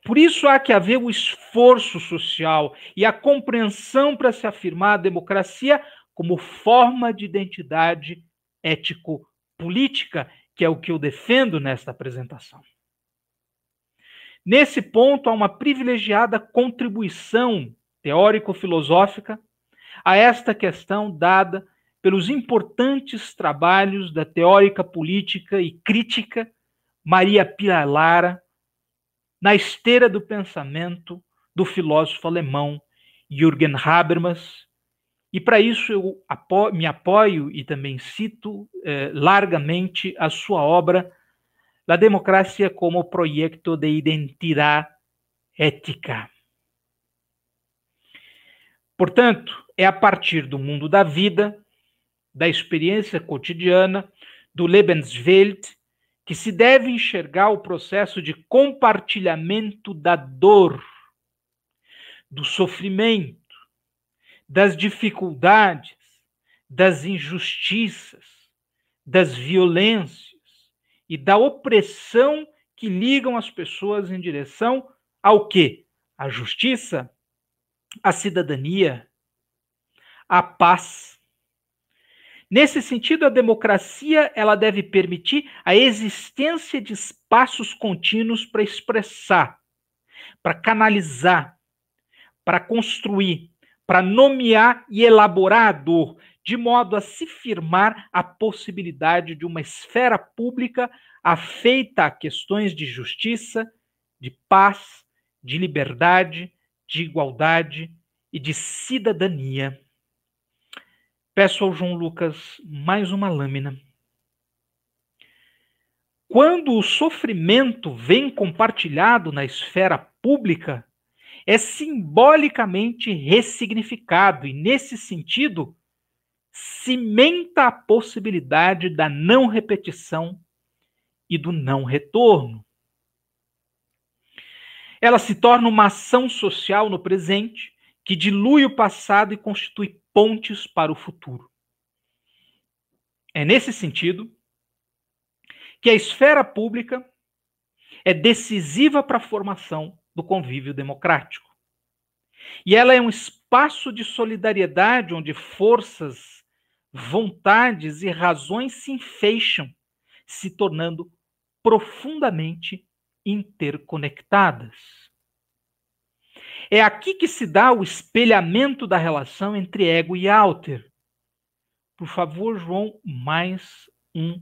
Por isso há que haver o esforço social e a compreensão para se afirmar a democracia como forma de identidade ético-política, que é o que eu defendo nesta apresentação. Nesse ponto, há uma privilegiada contribuição teórico-filosófica a esta questão dada pelos importantes trabalhos da teórica política e crítica Maria Pia Lara, na esteira do pensamento do filósofo alemão Jürgen Habermas. E para isso eu apoio, me apoio e também cito eh, largamente a sua obra La democracia como proyecto de identidade ética. Portanto, é a partir do mundo da vida da experiência cotidiana, do Lebenswelt, que se deve enxergar o processo de compartilhamento da dor, do sofrimento, das dificuldades, das injustiças, das violências e da opressão que ligam as pessoas em direção ao quê? À justiça, à cidadania, à paz Nesse sentido, a democracia ela deve permitir a existência de espaços contínuos para expressar, para canalizar, para construir, para nomear e elaborar a dor, de modo a se firmar a possibilidade de uma esfera pública afeita a questões de justiça, de paz, de liberdade, de igualdade e de cidadania. Peço ao João Lucas mais uma lâmina. Quando o sofrimento vem compartilhado na esfera pública, é simbolicamente ressignificado e, nesse sentido, cimenta a possibilidade da não repetição e do não retorno. Ela se torna uma ação social no presente, que dilui o passado e constitui pontes para o futuro. É nesse sentido que a esfera pública é decisiva para a formação do convívio democrático. E ela é um espaço de solidariedade onde forças, vontades e razões se enfeixam, se tornando profundamente interconectadas. É aqui que se dá o espelhamento da relação entre ego e alter. Por favor, João, mais um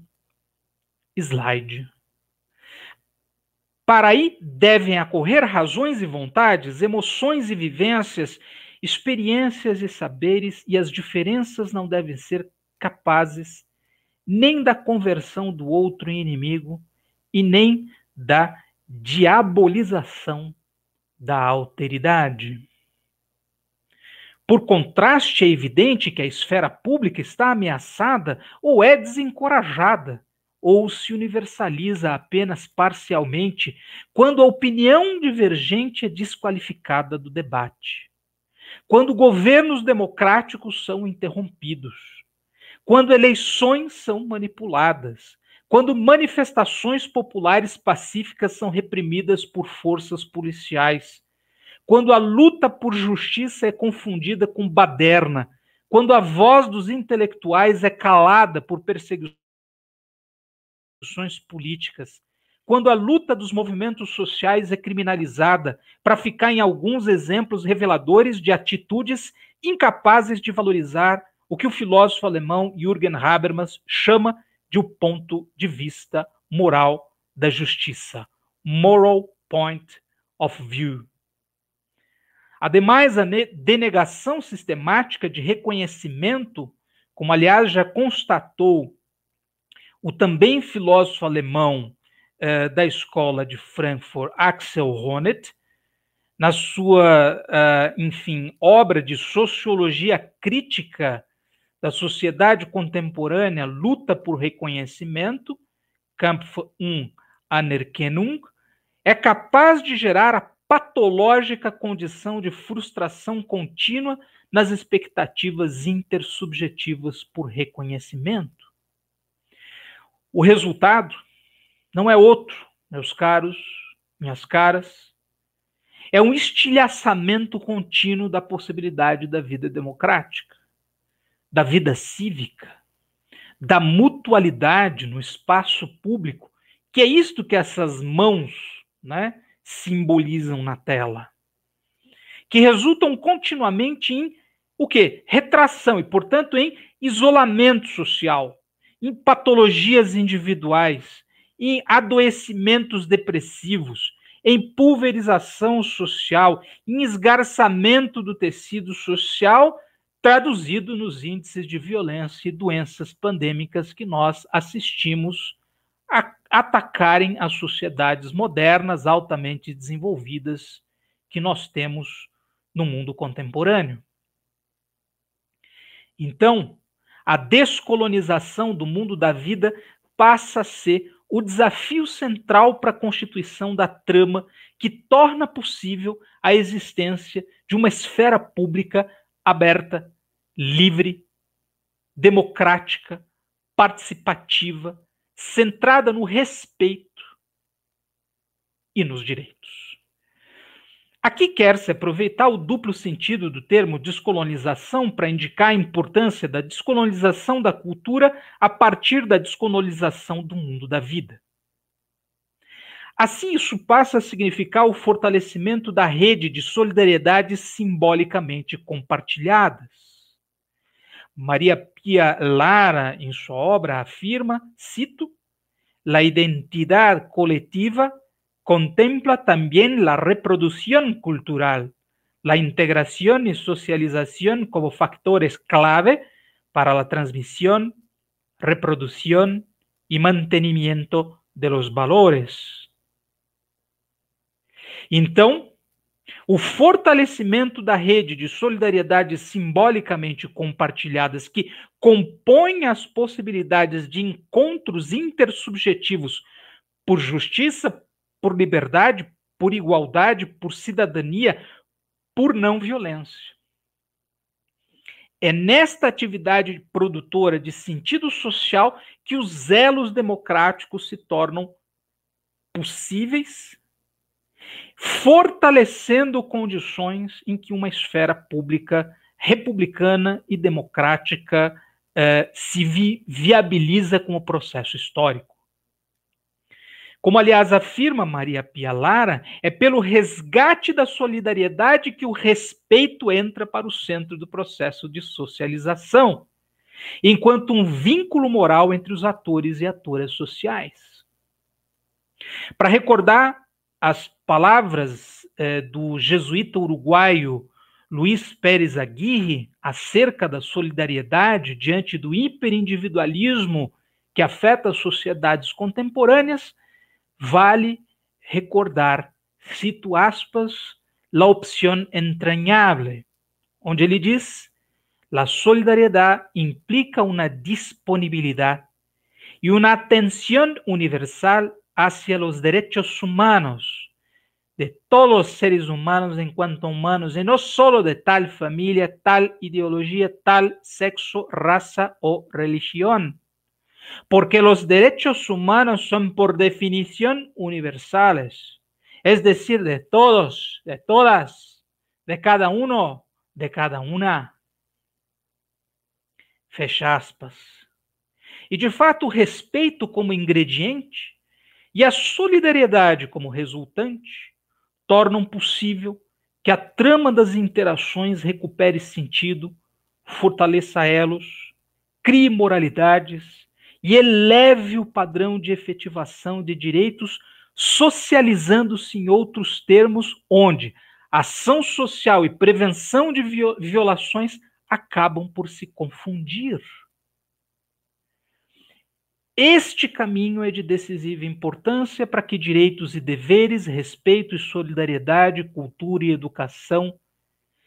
slide. Para aí devem ocorrer razões e vontades, emoções e vivências, experiências e saberes, e as diferenças não devem ser capazes nem da conversão do outro em inimigo e nem da diabolização da alteridade. Por contraste, é evidente que a esfera pública está ameaçada ou é desencorajada, ou se universaliza apenas parcialmente, quando a opinião divergente é desqualificada do debate, quando governos democráticos são interrompidos, quando eleições são manipuladas, quando manifestações populares pacíficas são reprimidas por forças policiais. Quando a luta por justiça é confundida com baderna. Quando a voz dos intelectuais é calada por perseguições políticas. Quando a luta dos movimentos sociais é criminalizada, para ficar em alguns exemplos reveladores de atitudes incapazes de valorizar o que o filósofo alemão Jürgen Habermas chama de um ponto de vista moral da justiça. Moral point of view. Ademais, a denegação sistemática de reconhecimento, como aliás já constatou o também filósofo alemão eh, da escola de Frankfurt, Axel Honneth, na sua, uh, enfim, obra de sociologia crítica da sociedade contemporânea luta por reconhecimento, Kampf um Anerkennung, é capaz de gerar a patológica condição de frustração contínua nas expectativas intersubjetivas por reconhecimento. O resultado não é outro, meus caros, minhas caras, é um estilhaçamento contínuo da possibilidade da vida democrática da vida cívica, da mutualidade no espaço público, que é isto que essas mãos né, simbolizam na tela, que resultam continuamente em o quê? Retração e, portanto, em isolamento social, em patologias individuais, em adoecimentos depressivos, em pulverização social, em esgarçamento do tecido social traduzido nos índices de violência e doenças pandêmicas que nós assistimos a atacarem as sociedades modernas altamente desenvolvidas que nós temos no mundo contemporâneo. Então, a descolonização do mundo da vida passa a ser o desafio central para a constituição da trama que torna possível a existência de uma esfera pública aberta, livre, democrática, participativa, centrada no respeito e nos direitos. Aqui quer-se aproveitar o duplo sentido do termo descolonização para indicar a importância da descolonização da cultura a partir da descolonização do mundo da vida. Assim, isso passa a significar o fortalecimento da rede de solidariedade simbolicamente compartilhadas. Maria Pia Lara, em sua obra, afirma, cito, La identidad colectiva contempla también la reproducción cultural, la integración y socialización como factores clave para la transmisión, reproducción y mantenimiento de los valores. Então, o fortalecimento da rede de solidariedades simbolicamente compartilhadas que compõe as possibilidades de encontros intersubjetivos por justiça, por liberdade, por igualdade, por cidadania, por não violência. É nesta atividade produtora de sentido social que os elos democráticos se tornam possíveis fortalecendo condições em que uma esfera pública republicana e democrática eh, se vi viabiliza com o processo histórico. Como, aliás, afirma Maria Pia Lara, é pelo resgate da solidariedade que o respeito entra para o centro do processo de socialização, enquanto um vínculo moral entre os atores e atoras sociais. Para recordar as palavras eh, do jesuíta uruguaio Luiz Pérez Aguirre acerca da solidariedade diante do hiperindividualismo que afeta as sociedades contemporâneas, vale recordar, cito aspas, La opción entrañable, onde ele diz: La solidariedade implica una disponibilidad y una atención universal hacia los derechos humanos de todos los seres humanos en cuanto humanos, y no sólo de tal familia, tal ideología, tal sexo, raza o religión. Porque los derechos humanos son por definición universales, es decir, de todos, de todas, de cada uno, de cada una. Fecha aspas. E de fato, respeto respeito como ingrediente e a solidariedade como resultante tornam possível que a trama das interações recupere sentido, fortaleça elos, crie moralidades e eleve o padrão de efetivação de direitos, socializando-se em outros termos, onde ação social e prevenção de violações acabam por se confundir. Este caminho é de decisiva importância para que direitos e deveres, respeito e solidariedade, cultura e educação,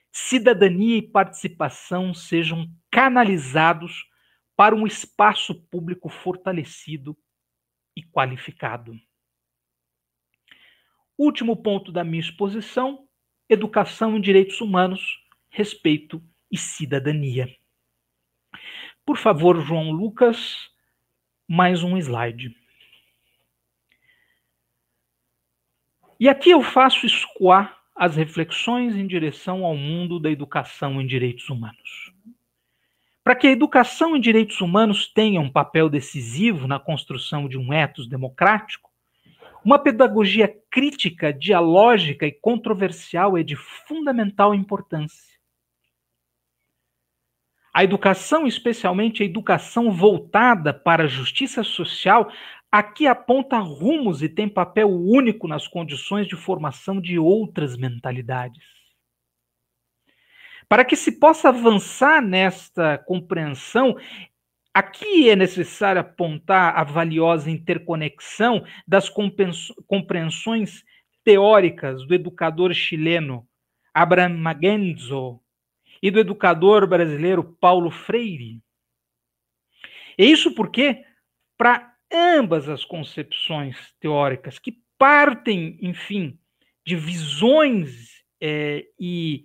cidadania e participação sejam canalizados para um espaço público fortalecido e qualificado. Último ponto da minha exposição: educação em direitos humanos, respeito e cidadania. Por favor, João Lucas, mais um slide. E aqui eu faço escoar as reflexões em direção ao mundo da educação em direitos humanos. Para que a educação em direitos humanos tenha um papel decisivo na construção de um ethos democrático, uma pedagogia crítica, dialógica e controversial é de fundamental importância a educação, especialmente a educação voltada para a justiça social, aqui aponta rumos e tem papel único nas condições de formação de outras mentalidades. Para que se possa avançar nesta compreensão, Aqui é necessário apontar a valiosa interconexão das compreensões teóricas do educador chileno Abraham Magenzo e do educador brasileiro Paulo Freire. E isso porque, para ambas as concepções teóricas, que partem, enfim, de visões é, e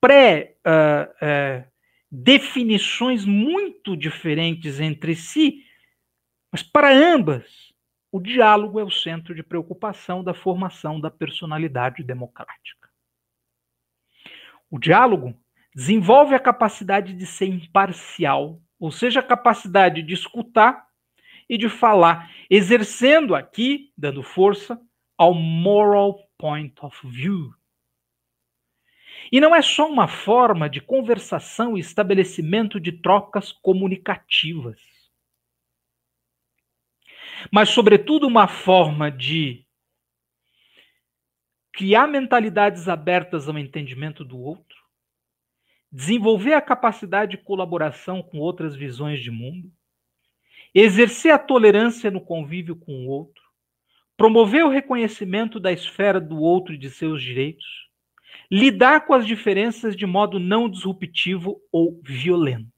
pré-definições ah, ah, uh, uh, muito diferentes entre si, mas para ambas, o diálogo é o centro de preocupação da formação da personalidade democrática. O diálogo Desenvolve a capacidade de ser imparcial, ou seja, a capacidade de escutar e de falar, exercendo aqui, dando força, ao moral point of view. E não é só uma forma de conversação e estabelecimento de trocas comunicativas, mas, sobretudo, uma forma de criar mentalidades abertas ao entendimento do outro desenvolver a capacidade de colaboração com outras visões de mundo, exercer a tolerância no convívio com o outro, promover o reconhecimento da esfera do outro e de seus direitos, lidar com as diferenças de modo não disruptivo ou violento.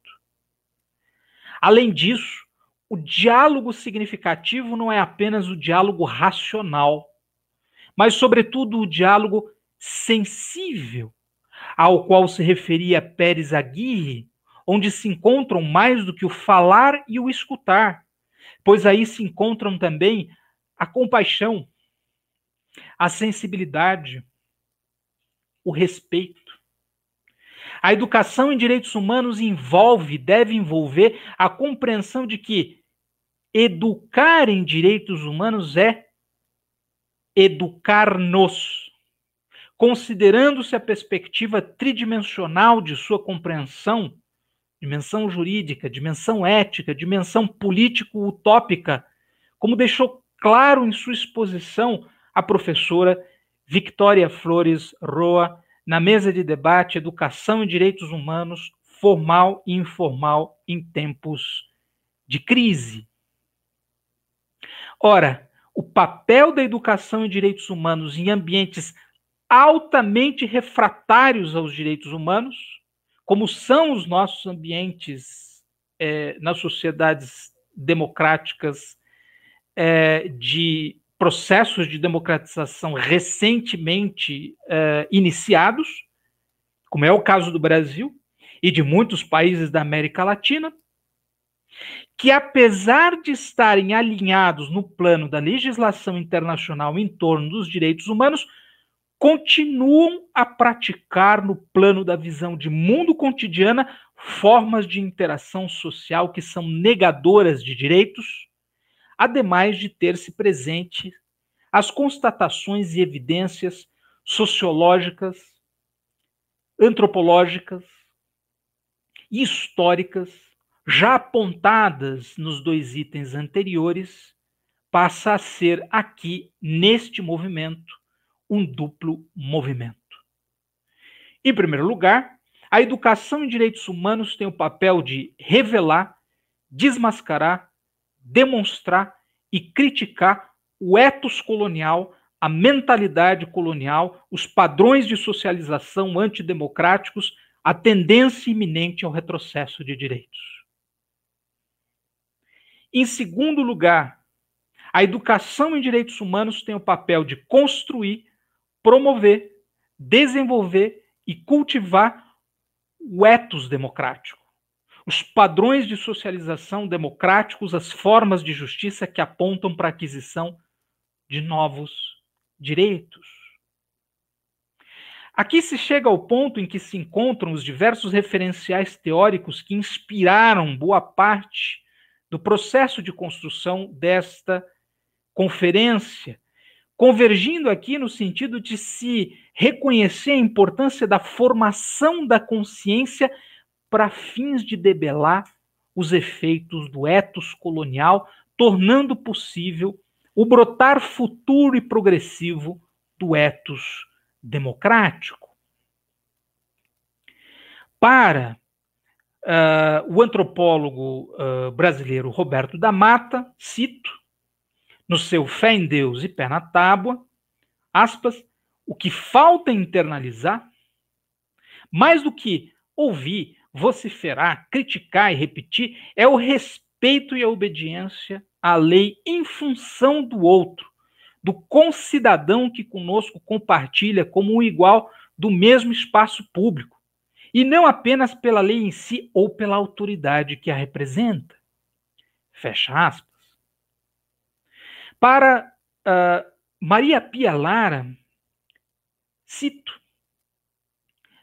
Além disso, o diálogo significativo não é apenas o diálogo racional, mas, sobretudo, o diálogo sensível ao qual se referia Pérez Aguirre, onde se encontram mais do que o falar e o escutar, pois aí se encontram também a compaixão, a sensibilidade, o respeito. A educação em direitos humanos envolve, deve envolver a compreensão de que educar em direitos humanos é educar-nos considerando-se a perspectiva tridimensional de sua compreensão, dimensão jurídica, dimensão ética, dimensão político-utópica, como deixou claro em sua exposição a professora Victoria Flores Roa na mesa de debate Educação e Direitos Humanos, formal e informal em tempos de crise. Ora, o papel da educação e direitos humanos em ambientes altamente refratários aos direitos humanos, como são os nossos ambientes é, nas sociedades democráticas é, de processos de democratização recentemente é, iniciados, como é o caso do Brasil e de muitos países da América Latina, que apesar de estarem alinhados no plano da legislação internacional em torno dos direitos humanos, continuam a praticar no plano da visão de mundo cotidiana formas de interação social que são negadoras de direitos, ademais de ter-se presente as constatações e evidências sociológicas, antropológicas e históricas já apontadas nos dois itens anteriores, passa a ser aqui neste movimento um duplo movimento. Em primeiro lugar, a educação em direitos humanos tem o papel de revelar, desmascarar, demonstrar e criticar o etos colonial, a mentalidade colonial, os padrões de socialização antidemocráticos, a tendência iminente ao retrocesso de direitos. Em segundo lugar, a educação em direitos humanos tem o papel de construir, promover, desenvolver e cultivar o ethos democrático, os padrões de socialização democráticos, as formas de justiça que apontam para a aquisição de novos direitos. Aqui se chega ao ponto em que se encontram os diversos referenciais teóricos que inspiraram boa parte do processo de construção desta conferência convergindo aqui no sentido de se reconhecer a importância da formação da consciência para fins de debelar os efeitos do etos colonial, tornando possível o brotar futuro e progressivo do etos democrático. Para uh, o antropólogo uh, brasileiro Roberto da Mata, cito, no seu fé em Deus e pé na tábua, aspas, o que falta é internalizar, mais do que ouvir, vociferar, criticar e repetir, é o respeito e a obediência à lei em função do outro, do concidadão que conosco compartilha como um igual do mesmo espaço público, e não apenas pela lei em si ou pela autoridade que a representa. Fecha aspas. Para ah, María Pia Lara, cito,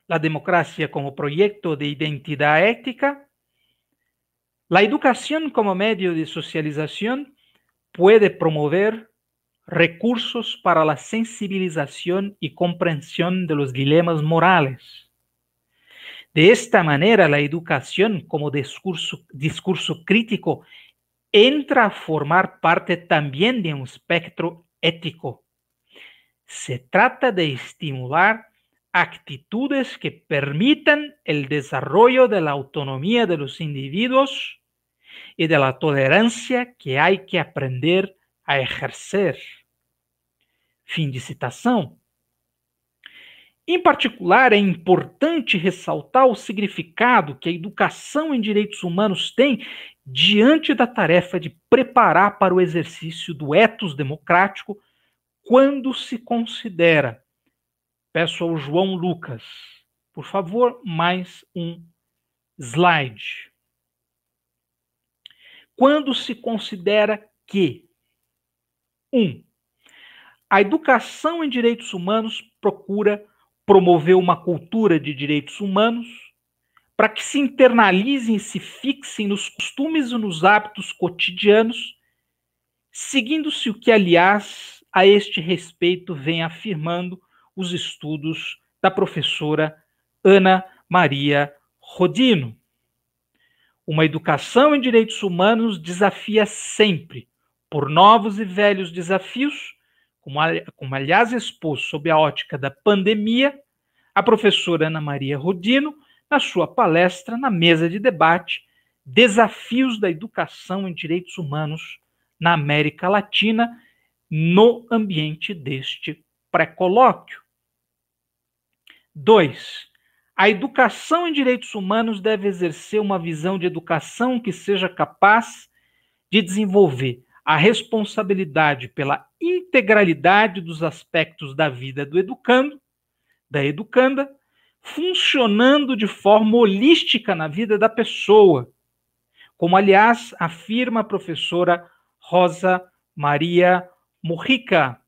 la democracia como proyecto de identidad ética, la educación como medio de socialización puede promover recursos para la sensibilización y comprensión de los dilemas morales. De esta manera, la educación como discurso, discurso crítico entra a formar parte também de um espectro ético. Se trata de estimular actitudes que permitam o desenvolvimento da autonomia dos de los individuos tolerância que hay que aprender a exercer. Fim de citação. Em particular, é importante ressaltar o significado que a educação em direitos humanos tem diante da tarefa de preparar para o exercício do etos democrático quando se considera. Peço ao João Lucas, por favor, mais um slide. Quando se considera que 1. Um, a educação em direitos humanos procura promover uma cultura de direitos humanos para que se internalizem e se fixem nos costumes e nos hábitos cotidianos, seguindo-se o que, aliás, a este respeito vem afirmando os estudos da professora Ana Maria Rodino. Uma educação em direitos humanos desafia sempre, por novos e velhos desafios, como, como aliás expôs sob a ótica da pandemia, a professora Ana Maria Rodino na sua palestra na mesa de debate Desafios da Educação em Direitos Humanos na América Latina, no ambiente deste pré-colóquio. 2. A educação em direitos humanos deve exercer uma visão de educação que seja capaz de desenvolver a responsabilidade pela integralidade dos aspectos da vida do educando, da educanda, funcionando de forma holística na vida da pessoa, como, aliás, afirma a professora Rosa Maria Murrica.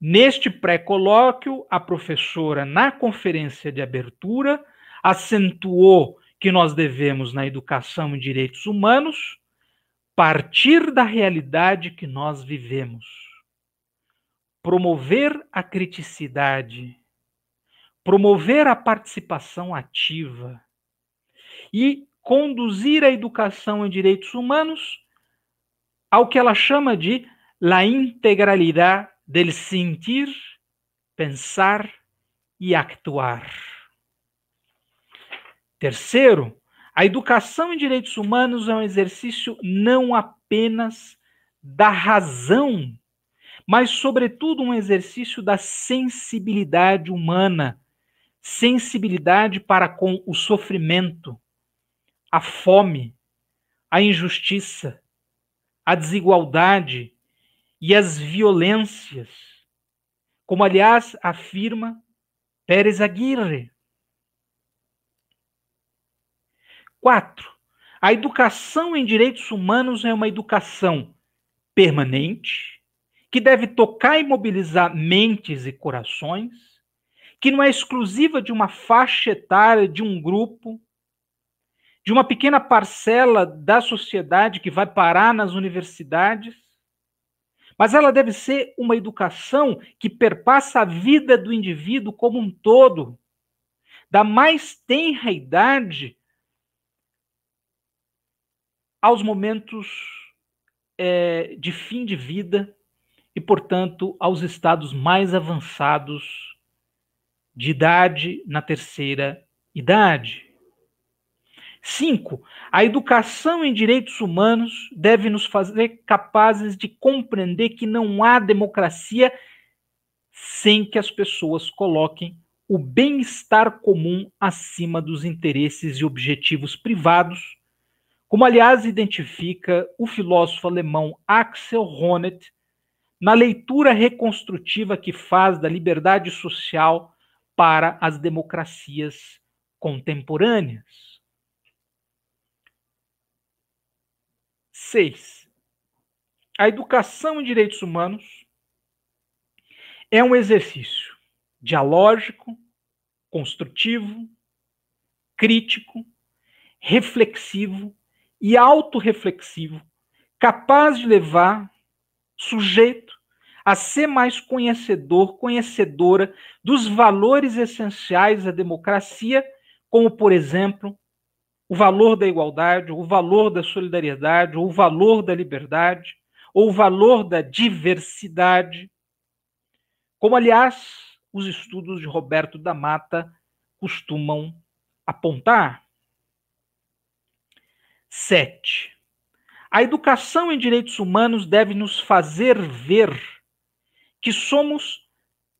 Neste pré-colóquio, a professora, na conferência de abertura, acentuou que nós devemos, na educação em direitos humanos, partir da realidade que nós vivemos, promover a criticidade promover a participação ativa e conduzir a educação em direitos humanos ao que ela chama de la integralidade del sentir, pensar e actuar. Terceiro, a educação em direitos humanos é um exercício não apenas da razão, mas, sobretudo, um exercício da sensibilidade humana, sensibilidade para com o sofrimento, a fome, a injustiça, a desigualdade e as violências, como aliás afirma Pérez Aguirre. 4. A educação em direitos humanos é uma educação permanente, que deve tocar e mobilizar mentes e corações, que não é exclusiva de uma faixa etária, de um grupo, de uma pequena parcela da sociedade que vai parar nas universidades, mas ela deve ser uma educação que perpassa a vida do indivíduo como um todo, da mais tenra idade aos momentos é, de fim de vida e, portanto, aos estados mais avançados de idade na terceira idade. 5. A educação em direitos humanos deve nos fazer capazes de compreender que não há democracia sem que as pessoas coloquem o bem-estar comum acima dos interesses e objetivos privados, como aliás identifica o filósofo alemão Axel Honneth na leitura reconstrutiva que faz da liberdade social para as democracias contemporâneas. Seis. A educação em direitos humanos é um exercício dialógico, construtivo, crítico, reflexivo e autorreflexivo, capaz de levar sujeito a ser mais conhecedor, conhecedora dos valores essenciais da democracia, como, por exemplo, o valor da igualdade, o valor da solidariedade, o valor da liberdade, ou o valor da diversidade, como, aliás, os estudos de Roberto da Mata costumam apontar. 7. A educação em direitos humanos deve nos fazer ver que somos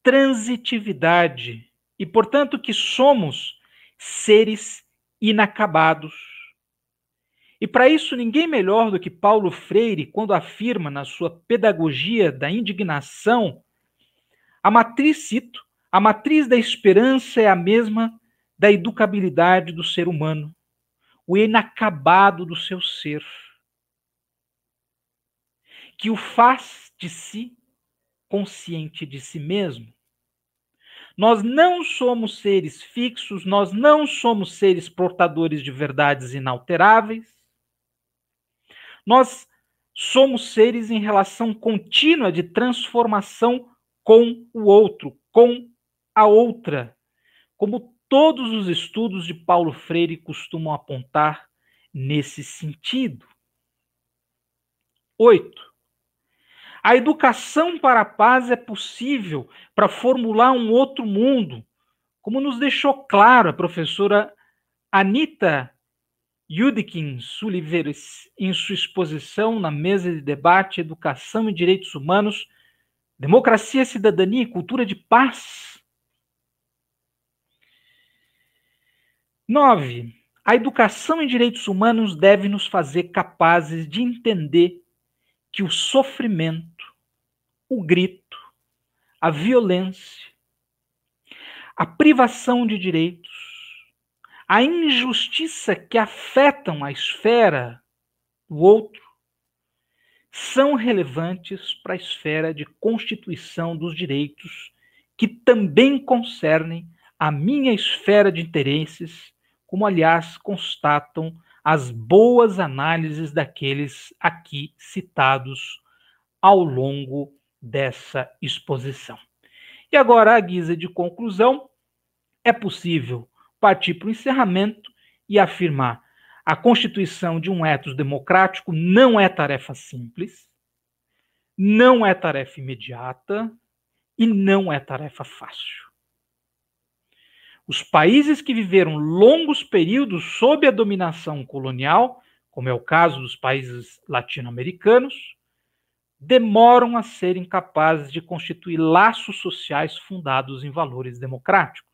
transitividade e, portanto, que somos seres inacabados. E para isso, ninguém melhor do que Paulo Freire, quando afirma na sua Pedagogia da Indignação, a matriz, cito, a matriz da esperança é a mesma da educabilidade do ser humano, o inacabado do seu ser, que o faz de si consciente de si mesmo. Nós não somos seres fixos, nós não somos seres portadores de verdades inalteráveis. Nós somos seres em relação contínua de transformação com o outro, com a outra, como todos os estudos de Paulo Freire costumam apontar nesse sentido. 8. A educação para a paz é possível para formular um outro mundo, como nos deixou claro a professora Anita Yudkin Suliveres em sua exposição na mesa de debate Educação e Direitos Humanos, Democracia, Cidadania e Cultura de Paz. 9. A educação em direitos humanos deve nos fazer capazes de entender que o sofrimento, o grito, a violência, a privação de direitos, a injustiça que afetam a esfera do outro são relevantes para a esfera de constituição dos direitos que também concernem a minha esfera de interesses, como aliás constatam as boas análises daqueles aqui citados ao longo dessa exposição. E agora, à guisa de conclusão, é possível partir para o encerramento e afirmar a constituição de um etos democrático não é tarefa simples, não é tarefa imediata e não é tarefa fácil. Os países que viveram longos períodos sob a dominação colonial, como é o caso dos países latino-americanos, demoram a serem capazes de constituir laços sociais fundados em valores democráticos.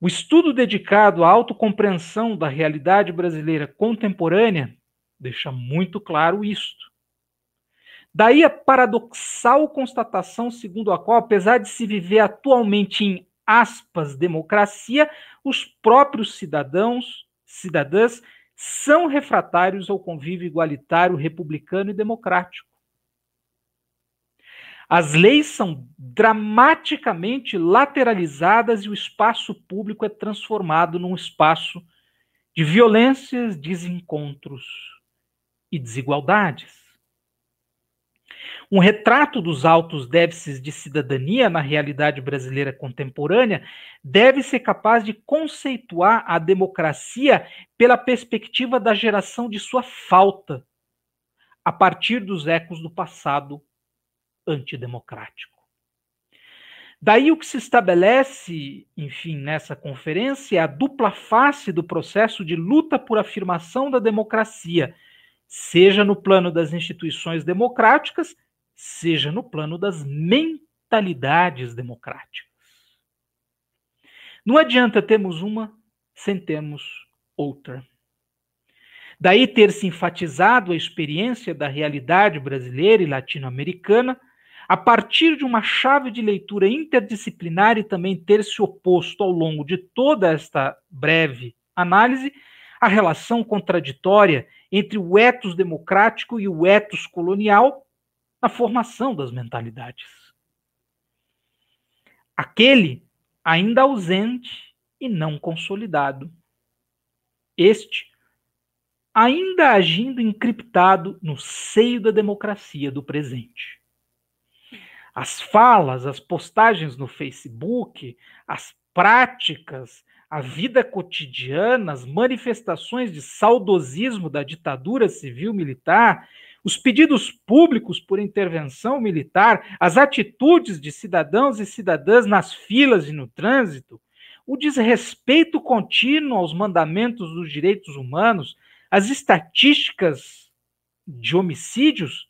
O estudo dedicado à autocompreensão da realidade brasileira contemporânea deixa muito claro isto. Daí a é paradoxal constatação segundo a qual, apesar de se viver atualmente em aspas democracia, os próprios cidadãos, cidadãs, são refratários ao convívio igualitário, republicano e democrático. As leis são dramaticamente lateralizadas e o espaço público é transformado num espaço de violências, desencontros e desigualdades. Um retrato dos altos déficits de cidadania na realidade brasileira contemporânea deve ser capaz de conceituar a democracia pela perspectiva da geração de sua falta, a partir dos ecos do passado antidemocrático. Daí o que se estabelece, enfim, nessa conferência é a dupla face do processo de luta por afirmação da democracia seja no plano das instituições democráticas, seja no plano das mentalidades democráticas. Não adianta termos uma sem termos outra. Daí ter se enfatizado a experiência da realidade brasileira e latino-americana a partir de uma chave de leitura interdisciplinar e também ter se oposto ao longo de toda esta breve análise a relação contraditória entre o etos democrático e o etos colonial na formação das mentalidades. Aquele ainda ausente e não consolidado. Este ainda agindo encriptado no seio da democracia do presente. As falas, as postagens no Facebook, as práticas, a vida cotidiana, as manifestações de saudosismo da ditadura civil-militar, os pedidos públicos por intervenção militar, as atitudes de cidadãos e cidadãs nas filas e no trânsito, o desrespeito contínuo aos mandamentos dos direitos humanos, as estatísticas de homicídios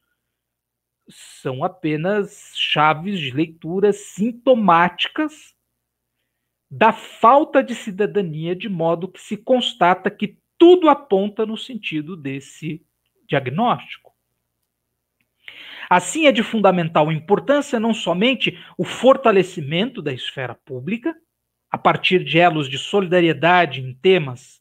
são apenas chaves de leitura sintomáticas da falta de cidadania, de modo que se constata que tudo aponta no sentido desse diagnóstico. Assim, é de fundamental importância não somente o fortalecimento da esfera pública, a partir de elos de solidariedade em temas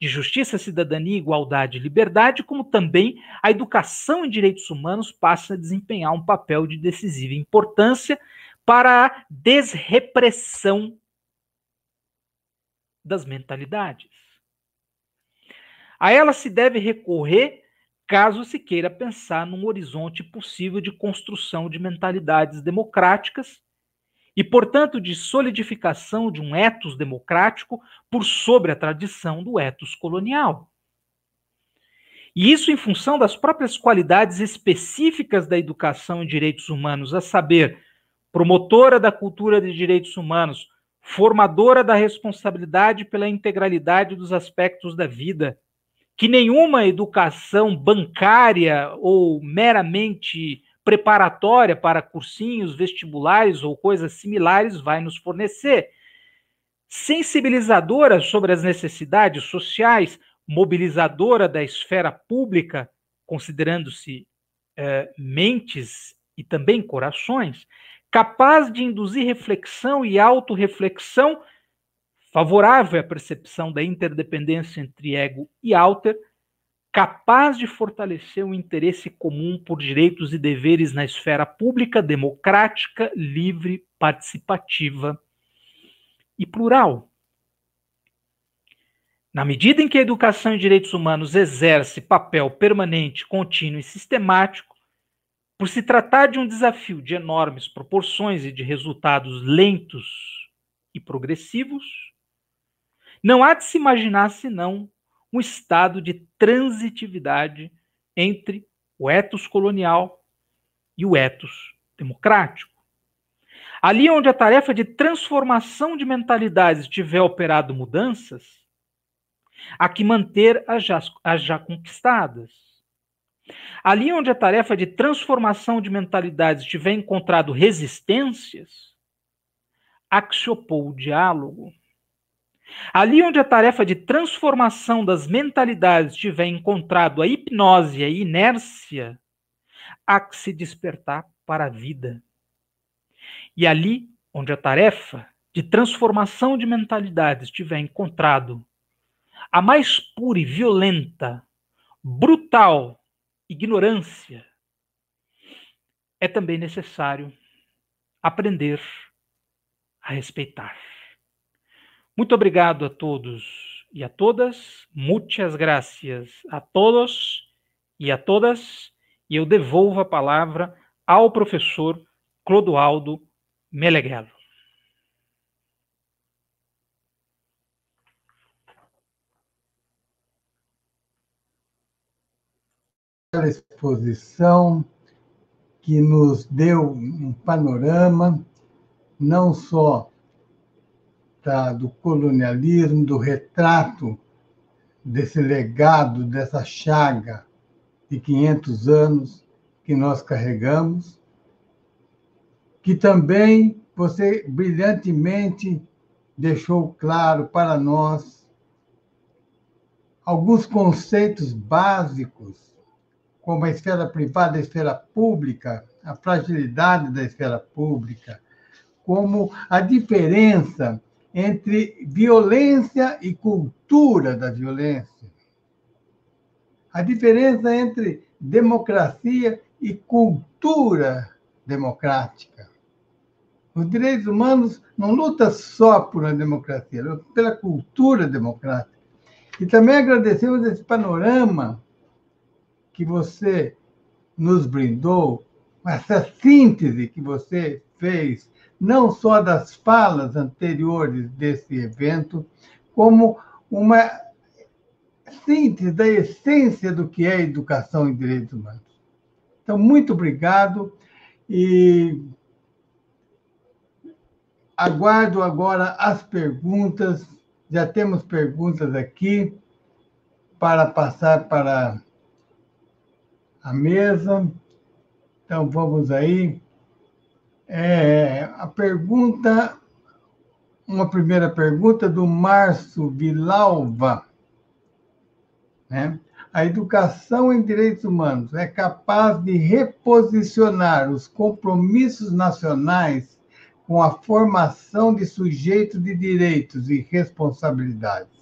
de justiça, cidadania, igualdade e liberdade, como também a educação em direitos humanos passa a desempenhar um papel de decisiva importância para a desrepressão das mentalidades. A ela se deve recorrer caso se queira pensar num horizonte possível de construção de mentalidades democráticas e, portanto, de solidificação de um ethos democrático por sobre a tradição do ethos colonial. E isso em função das próprias qualidades específicas da educação em direitos humanos, a saber, promotora da cultura de direitos humanos, formadora da responsabilidade pela integralidade dos aspectos da vida, que nenhuma educação bancária ou meramente preparatória para cursinhos, vestibulares ou coisas similares vai nos fornecer. Sensibilizadora sobre as necessidades sociais, mobilizadora da esfera pública, considerando-se eh, mentes e também corações, capaz de induzir reflexão e autorreflexão, favorável à percepção da interdependência entre ego e alter, capaz de fortalecer o interesse comum por direitos e deveres na esfera pública, democrática, livre, participativa e plural. Na medida em que a educação em direitos humanos exerce papel permanente, contínuo e sistemático, por se tratar de um desafio de enormes proporções e de resultados lentos e progressivos, não há de se imaginar senão um estado de transitividade entre o etos colonial e o etos democrático. Ali onde a tarefa de transformação de mentalidades tiver operado mudanças, há que manter as já, as já conquistadas Ali onde a tarefa de transformação de mentalidades tiver encontrado resistências, há que se opor o diálogo. Ali onde a tarefa de transformação das mentalidades tiver encontrado a hipnose e a inércia, há que se despertar para a vida. E ali onde a tarefa de transformação de mentalidades tiver encontrado a mais pura e violenta, brutal ignorância, é também necessário aprender a respeitar. Muito obrigado a todos e a todas. Muitas graças a todos e a todas. E eu devolvo a palavra ao professor Clodoaldo Meleguelo. pela exposição que nos deu um panorama não só tá, do colonialismo, do retrato desse legado, dessa chaga de 500 anos que nós carregamos, que também você brilhantemente deixou claro para nós alguns conceitos básicos como a esfera privada, a esfera pública, a fragilidade da esfera pública, como a diferença entre violência e cultura da violência, a diferença entre democracia e cultura democrática. Os direitos humanos não lutam só por a democracia, lutam pela cultura democrática. E também agradecemos esse panorama que você nos brindou, essa síntese que você fez, não só das falas anteriores desse evento, como uma síntese da essência do que é educação em direitos humanos. Então, muito obrigado e aguardo agora as perguntas. Já temos perguntas aqui para passar para a mesa. Então vamos aí. É, a pergunta, uma primeira pergunta do Márcio Vilalva. Né? A educação em direitos humanos é capaz de reposicionar os compromissos nacionais com a formação de sujeitos de direitos e responsabilidades.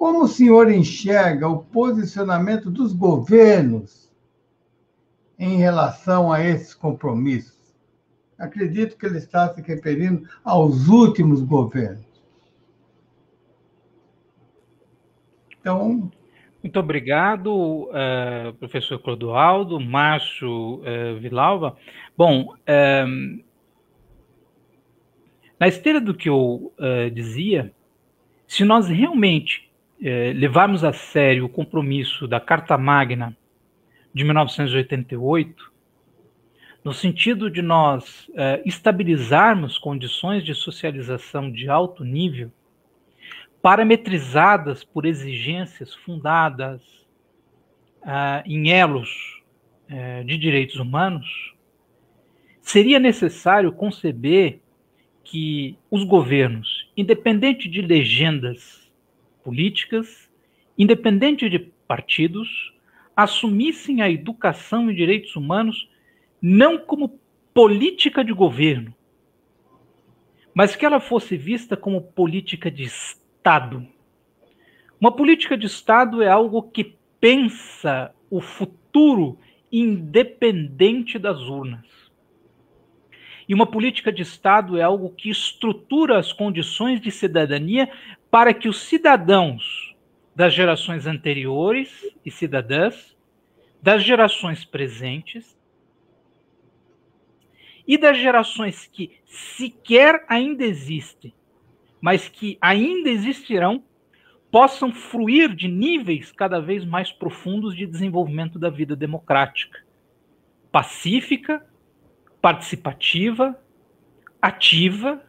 Como o senhor enxerga o posicionamento dos governos em relação a esses compromissos? Acredito que ele está se referindo aos últimos governos. Então. Muito obrigado, uh, professor Clodoaldo, Márcio uh, eh, Vilalva. Bom, um, eh, na esteira do que eu uh, dizia, se nós realmente é, levarmos a sério o compromisso da Carta Magna de 1988, no sentido de nós é, estabilizarmos condições de socialização de alto nível, parametrizadas por exigências fundadas é, em elos é, de direitos humanos, seria necessário conceber que os governos, independente de legendas políticas, independente de partidos, assumissem a educação e direitos humanos não como política de governo, mas que ela fosse vista como política de Estado. Uma política de Estado é algo que pensa o futuro independente das urnas. E uma política de Estado é algo que estrutura as condições de cidadania para que os cidadãos das gerações anteriores e cidadãs, das gerações presentes e das gerações que sequer ainda existem, mas que ainda existirão, possam fruir de níveis cada vez mais profundos de desenvolvimento da vida democrática, pacífica, participativa, ativa,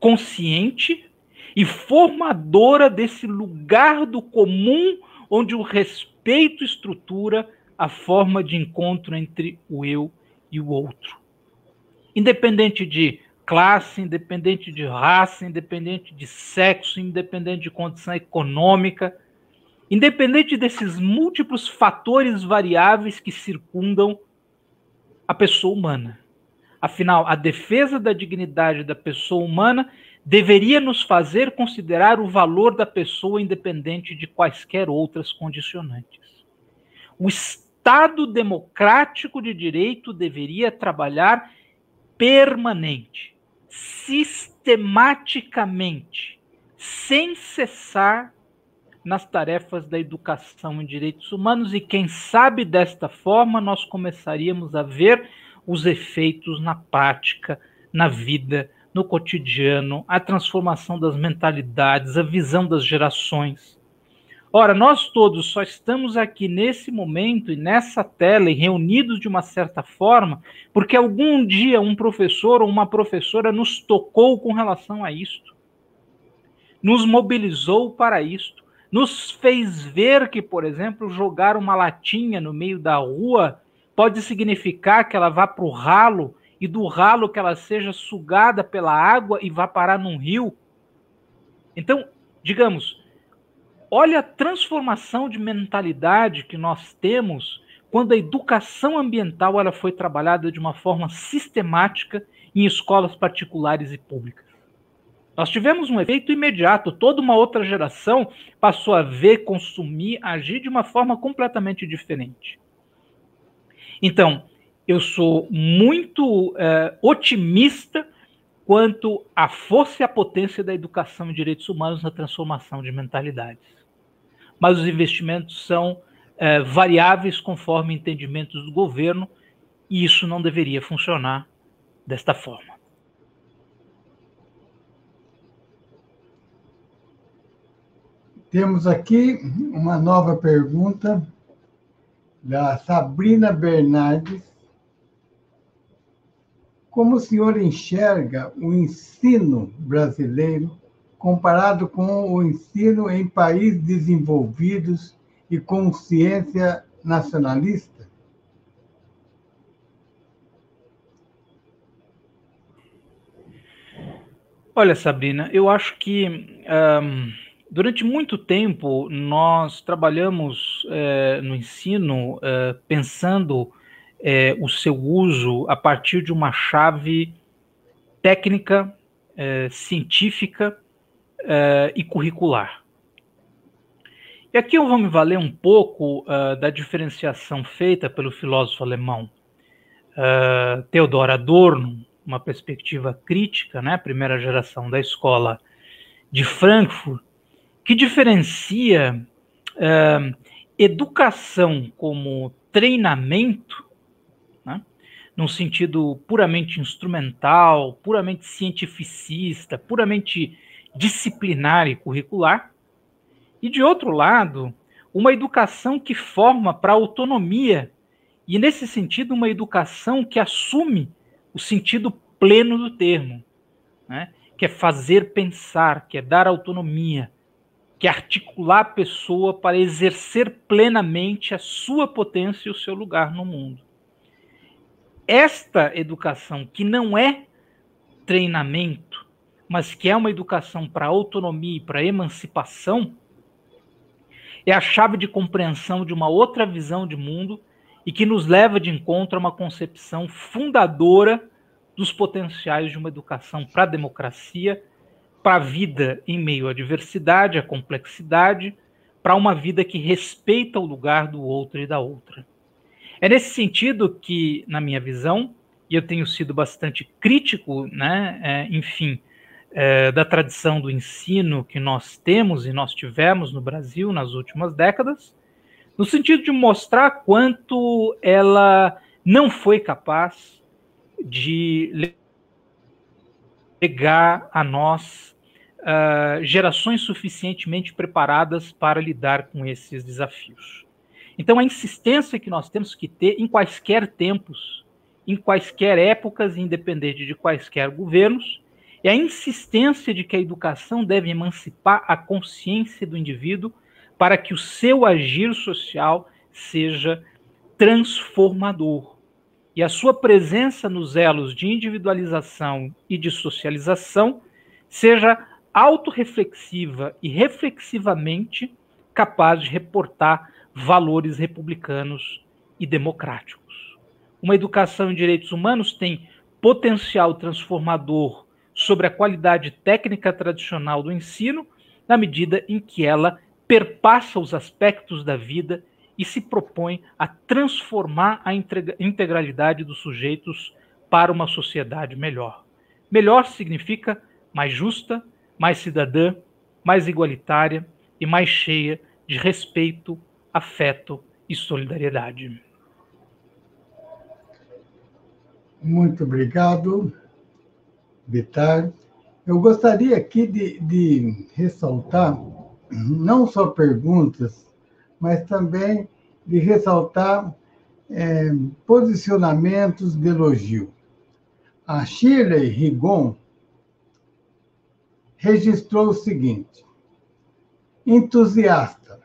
consciente e formadora desse lugar do comum onde o respeito estrutura a forma de encontro entre o eu e o outro. Independente de classe, independente de raça, independente de sexo, independente de condição econômica, independente desses múltiplos fatores variáveis que circundam a pessoa humana. Afinal, a defesa da dignidade da pessoa humana deveria nos fazer considerar o valor da pessoa independente de quaisquer outras condicionantes. O Estado democrático de direito deveria trabalhar permanente, sistematicamente, sem cessar nas tarefas da educação em direitos humanos e quem sabe desta forma nós começaríamos a ver os efeitos na prática, na vida no cotidiano, a transformação das mentalidades, a visão das gerações. Ora, nós todos só estamos aqui nesse momento e nessa tela e reunidos de uma certa forma, porque algum dia um professor ou uma professora nos tocou com relação a isto, nos mobilizou para isto, nos fez ver que, por exemplo, jogar uma latinha no meio da rua pode significar que ela vá para o ralo e do ralo que ela seja sugada pela água e vá parar num rio. Então, digamos, olha a transformação de mentalidade que nós temos quando a educação ambiental ela foi trabalhada de uma forma sistemática em escolas particulares e públicas. Nós tivemos um efeito imediato, toda uma outra geração passou a ver, consumir, agir de uma forma completamente diferente. Então, eu sou muito é, otimista quanto à força e à potência da educação em direitos humanos na transformação de mentalidades. Mas os investimentos são é, variáveis conforme entendimentos do governo e isso não deveria funcionar desta forma. Temos aqui uma nova pergunta da Sabrina Bernardes como o senhor enxerga o ensino brasileiro comparado com o ensino em países desenvolvidos e com ciência nacionalista? Olha, Sabrina, eu acho que um, durante muito tempo nós trabalhamos é, no ensino é, pensando é, o seu uso a partir de uma chave técnica, é, científica é, e curricular. E aqui eu vou me valer um pouco uh, da diferenciação feita pelo filósofo alemão uh, Theodor Adorno, uma perspectiva crítica, né, primeira geração da escola de Frankfurt, que diferencia uh, educação como treinamento num sentido puramente instrumental, puramente cientificista, puramente disciplinar e curricular. E, de outro lado, uma educação que forma para autonomia, e, nesse sentido, uma educação que assume o sentido pleno do termo, né? que é fazer pensar, que é dar autonomia, que é articular a pessoa para exercer plenamente a sua potência e o seu lugar no mundo esta educação, que não é treinamento, mas que é uma educação para autonomia e para emancipação, é a chave de compreensão de uma outra visão de mundo e que nos leva de encontro a uma concepção fundadora dos potenciais de uma educação para a democracia, para a vida em meio à diversidade, à complexidade, para uma vida que respeita o lugar do outro e da outra. É nesse sentido que, na minha visão, e eu tenho sido bastante crítico, né, é, enfim, é, da tradição do ensino que nós temos e nós tivemos no Brasil nas últimas décadas, no sentido de mostrar quanto ela não foi capaz de legar a nós uh, gerações suficientemente preparadas para lidar com esses desafios. Então, a insistência que nós temos que ter em quaisquer tempos, em quaisquer épocas, independente de quaisquer governos, é a insistência de que a educação deve emancipar a consciência do indivíduo para que o seu agir social seja transformador. E a sua presença nos elos de individualização e de socialização seja autorreflexiva e reflexivamente capaz de reportar valores republicanos e democráticos. Uma educação em direitos humanos tem potencial transformador sobre a qualidade técnica tradicional do ensino, na medida em que ela perpassa os aspectos da vida e se propõe a transformar a integralidade dos sujeitos para uma sociedade melhor. Melhor significa mais justa, mais cidadã, mais igualitária e mais cheia de respeito afeto e solidariedade. Muito obrigado, Vitar. Eu gostaria aqui de, de ressaltar não só perguntas, mas também de ressaltar é, posicionamentos de elogio. A Shirley Rigon registrou o seguinte: entusiasta,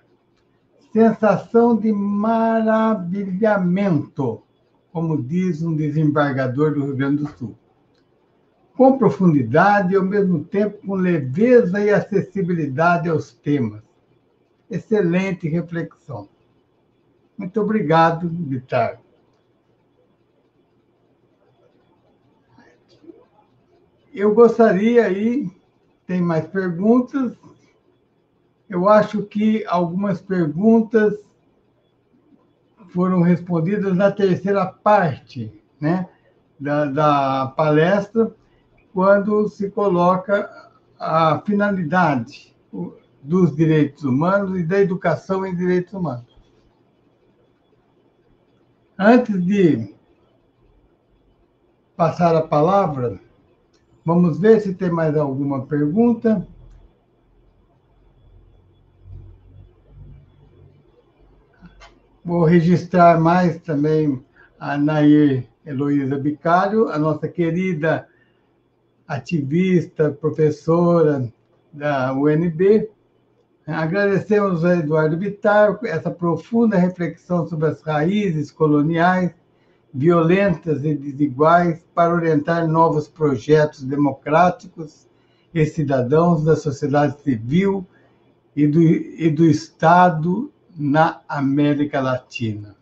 sensação de maravilhamento, como diz um desembargador do Rio Grande do Sul. Com profundidade e, ao mesmo tempo, com leveza e acessibilidade aos temas. Excelente reflexão. Muito obrigado, Vitar. Eu gostaria aí, tem mais perguntas? Eu acho que algumas perguntas foram respondidas na terceira parte né, da, da palestra, quando se coloca a finalidade dos direitos humanos e da educação em direitos humanos. Antes de passar a palavra, vamos ver se tem mais alguma pergunta. Vou registrar mais também a Nair Heloísa Bicário, a nossa querida ativista, professora da UNB. Agradecemos a Eduardo Bittar essa profunda reflexão sobre as raízes coloniais violentas e desiguais para orientar novos projetos democráticos e cidadãos da sociedade civil e do, e do Estado na América Latina.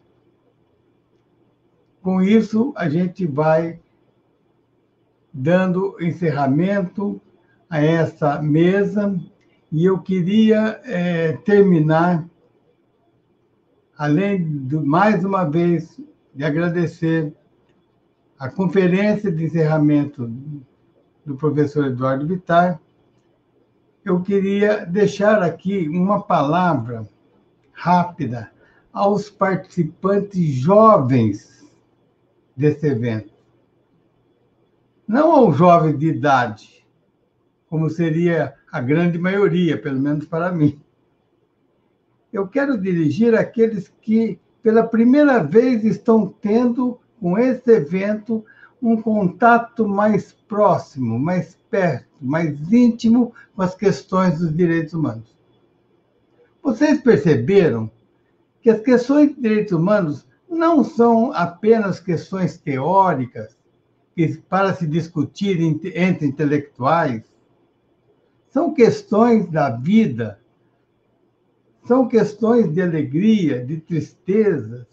Com isso, a gente vai dando encerramento a essa mesa e eu queria é, terminar, além de mais uma vez de agradecer a conferência de encerramento do professor Eduardo Vittar, eu queria deixar aqui uma palavra rápida aos participantes jovens desse evento. Não aos jovens de idade, como seria a grande maioria, pelo menos para mim. Eu quero dirigir àqueles que, pela primeira vez, estão tendo com esse evento um contato mais próximo, mais perto, mais íntimo com as questões dos direitos humanos. Vocês perceberam que as questões de direitos humanos não são apenas questões teóricas que, para se discutir entre intelectuais, são questões da vida, são questões de alegria, de tristeza,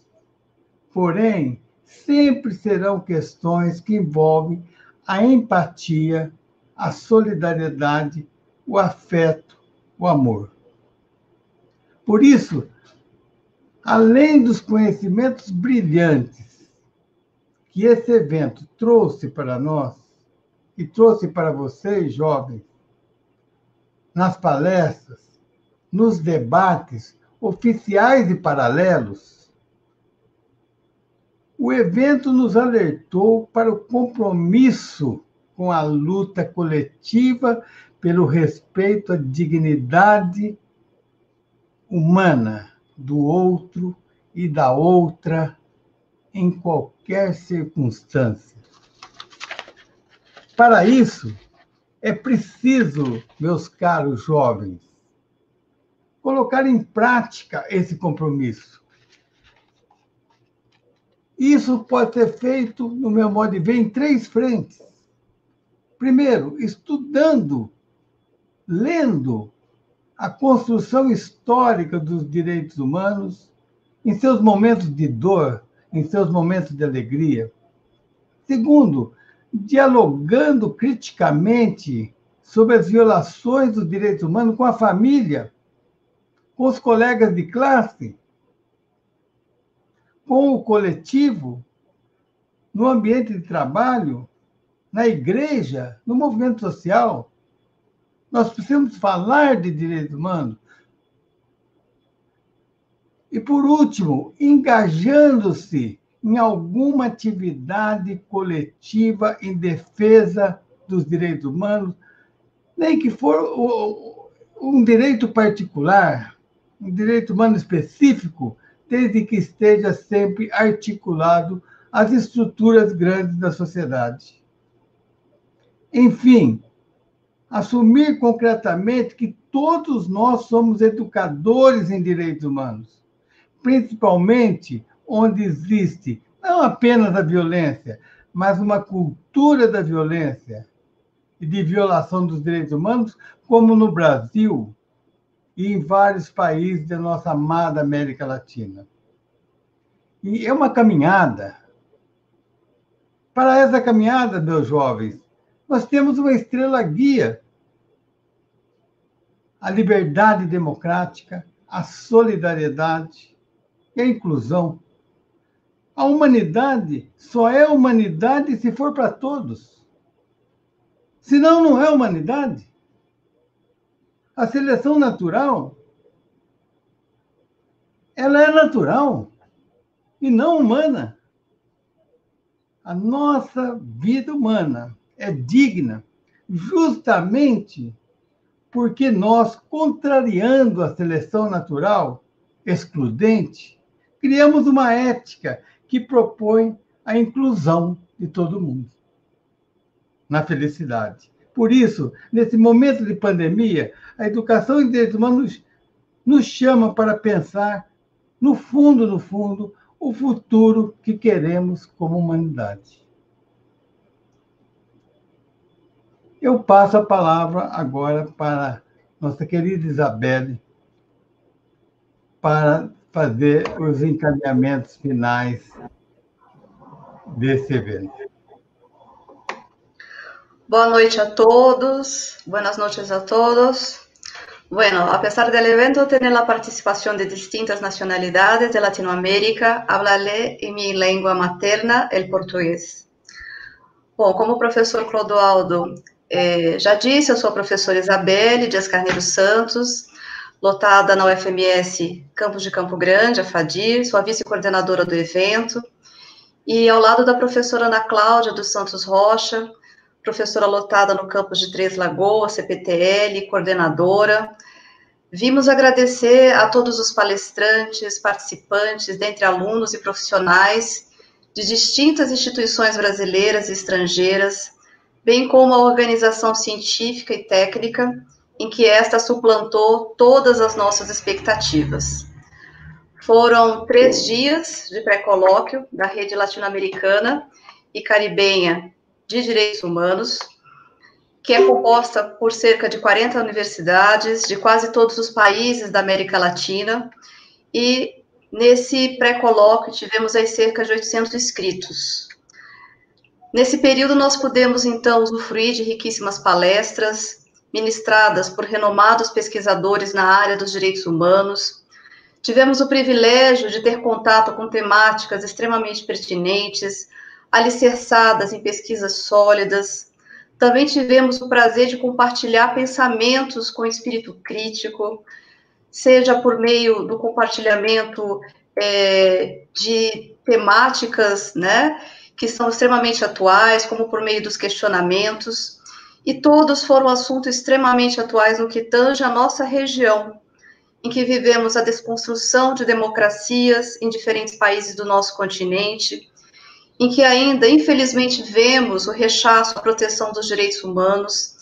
porém, sempre serão questões que envolvem a empatia, a solidariedade, o afeto, o amor. Por isso, além dos conhecimentos brilhantes que esse evento trouxe para nós e trouxe para vocês, jovens, nas palestras, nos debates oficiais e paralelos, o evento nos alertou para o compromisso com a luta coletiva pelo respeito à dignidade humana do outro e da outra em qualquer circunstância. Para isso, é preciso, meus caros jovens, colocar em prática esse compromisso. Isso pode ser feito, no meu modo de ver, em três frentes. Primeiro, estudando, lendo a construção histórica dos direitos humanos, em seus momentos de dor, em seus momentos de alegria. Segundo, dialogando criticamente sobre as violações dos direitos humanos com a família, com os colegas de classe, com o coletivo, no ambiente de trabalho, na igreja, no movimento social. Nós precisamos falar de direitos humanos. E, por último, engajando-se em alguma atividade coletiva em defesa dos direitos humanos, nem que for um direito particular, um direito humano específico, desde que esteja sempre articulado às estruturas grandes da sociedade. Enfim, assumir concretamente que todos nós somos educadores em direitos humanos, principalmente onde existe não apenas a violência, mas uma cultura da violência e de violação dos direitos humanos, como no Brasil e em vários países da nossa amada América Latina. E é uma caminhada. Para essa caminhada, meus jovens, nós temos uma estrela guia: a liberdade democrática, a solidariedade e a inclusão. A humanidade só é humanidade se for para todos. Senão, não é humanidade. A seleção natural, ela é natural e não humana. A nossa vida humana é digna justamente porque nós, contrariando a seleção natural excludente, criamos uma ética que propõe a inclusão de todo mundo na felicidade. Por isso, nesse momento de pandemia, a educação em direitos humanos nos chama para pensar, no fundo, no fundo, o futuro que queremos como humanidade. Eu passo a palavra agora para nossa querida Isabelle para fazer os encaminhamentos finais desse evento. Boa noite a todos, boas noites a todos. Bueno, a pesar del evento tener la participación de distintas nacionalidades de Latinoamérica, hablaré en mi lengua materna, el portugués. Bom, como o professor Clodoaldo é, já disse, eu sou a professora Isabelle Dias Carneiro Santos, lotada na UFMS Campos de Campo Grande, a FADIR, sou a vice-coordenadora do evento, e ao lado da professora Ana Cláudia dos Santos Rocha, professora lotada no campus de Três Lagoas, CPTL, coordenadora. Vimos agradecer a todos os palestrantes, participantes, dentre alunos e profissionais de distintas instituições brasileiras e estrangeiras bem como a organização científica e técnica, em que esta suplantou todas as nossas expectativas. Foram três dias de pré-colóquio da Rede Latino-Americana e Caribenha de Direitos Humanos, que é composta por cerca de 40 universidades de quase todos os países da América Latina. E nesse pré-colóquio tivemos aí cerca de 800 inscritos. Nesse período, nós pudemos, então, usufruir de riquíssimas palestras ministradas por renomados pesquisadores na área dos direitos humanos. Tivemos o privilégio de ter contato com temáticas extremamente pertinentes, alicerçadas em pesquisas sólidas. Também tivemos o prazer de compartilhar pensamentos com espírito crítico, seja por meio do compartilhamento é, de temáticas, né, que são extremamente atuais, como por meio dos questionamentos, e todos foram assuntos extremamente atuais no que tange a nossa região, em que vivemos a desconstrução de democracias em diferentes países do nosso continente, em que ainda, infelizmente, vemos o rechaço à proteção dos direitos humanos,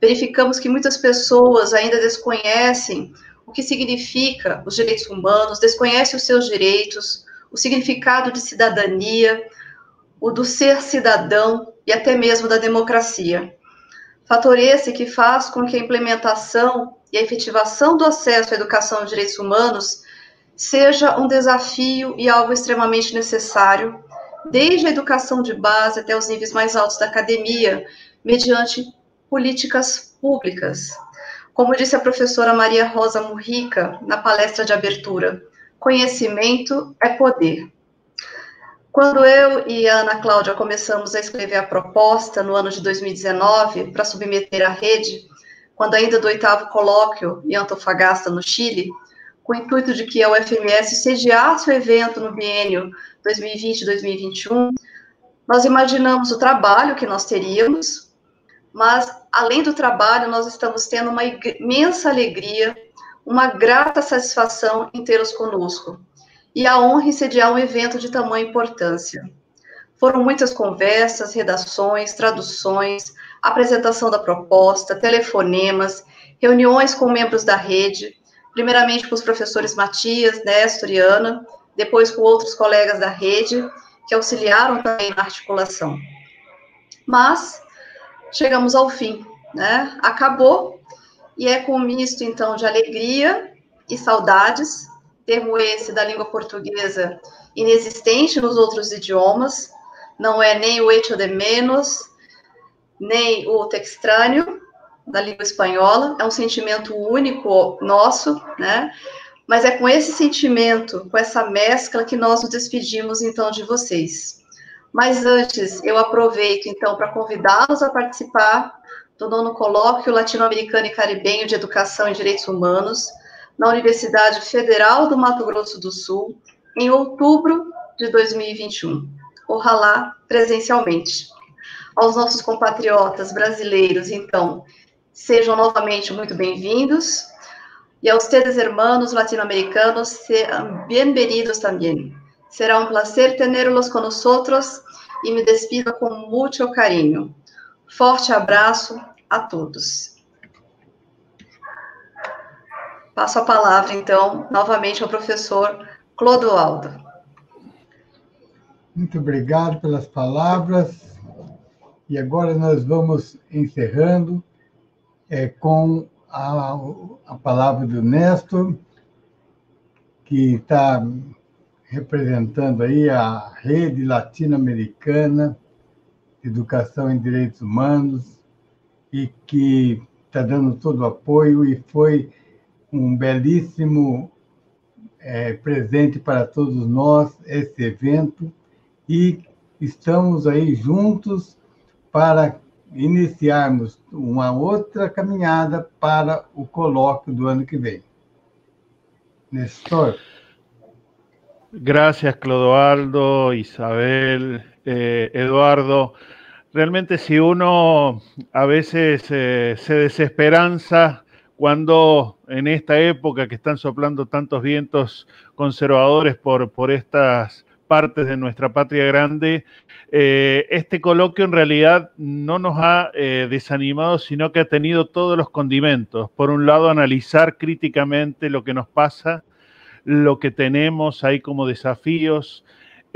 verificamos que muitas pessoas ainda desconhecem o que significa os direitos humanos, desconhecem os seus direitos, o significado de cidadania, o do ser cidadão e até mesmo da democracia. Fator esse que faz com que a implementação e a efetivação do acesso à educação de direitos humanos seja um desafio e algo extremamente necessário, desde a educação de base até os níveis mais altos da academia, mediante políticas públicas. Como disse a professora Maria Rosa Murrica na palestra de abertura, conhecimento é poder. Quando eu e Ana Cláudia começamos a escrever a proposta no ano de 2019 para submeter à rede, quando ainda do oitavo colóquio em Antofagasta, no Chile, com o intuito de que a UFMS sediasse o evento no biênio 2020-2021, nós imaginamos o trabalho que nós teríamos, mas além do trabalho, nós estamos tendo uma imensa alegria, uma grata satisfação em tê-los conosco e a honra em sediar um evento de tamanha importância. Foram muitas conversas, redações, traduções, apresentação da proposta, telefonemas, reuniões com membros da rede, primeiramente com os professores Matias, Néstor e Ana, depois com outros colegas da rede, que auxiliaram também na articulação. Mas chegamos ao fim, né? Acabou, e é com um misto, então, de alegria e saudades termo esse da língua portuguesa inexistente nos outros idiomas, não é nem o hecho de menos, nem o textrâneo da língua espanhola, é um sentimento único nosso, né? Mas é com esse sentimento, com essa mescla que nós nos despedimos então de vocês. Mas antes, eu aproveito então para convidá-los a participar do nono colóquio latino-americano e caribenho de educação e direitos humanos, na Universidade Federal do Mato Grosso do Sul, em outubro de 2021. Ojalá presencialmente. Aos nossos compatriotas brasileiros, então, sejam novamente muito bem-vindos. E aos teus hermanos latino-americanos, sejam bem-vindos também. Será um prazer tenerlos los conosco e me despido com muito carinho. Forte abraço a todos. Passo a palavra, então, novamente ao professor Clodoaldo. Muito obrigado pelas palavras. E agora nós vamos encerrando é, com a, a palavra do Néstor, que está representando aí a rede latino-americana de educação em direitos humanos e que está dando todo o apoio e foi um belíssimo é, presente para todos nós esse evento e estamos aí juntos para iniciarmos uma outra caminhada para o colóquio do ano que vem. Nestor. Gracias, Clodoaldo, Isabel, eh, Eduardo. Realmente si uno a veces eh, se desesperanza, cuando en esta época que están soplando tantos vientos conservadores por, estas partes de nuestra patria grande, eh, este coloquio en realidad no nos ha eh, desanimado, sino que ha tenido todos los condimentos. Por un lado, analizar críticamente lo que nos pasa, lo que tenemos ahí como desafíos,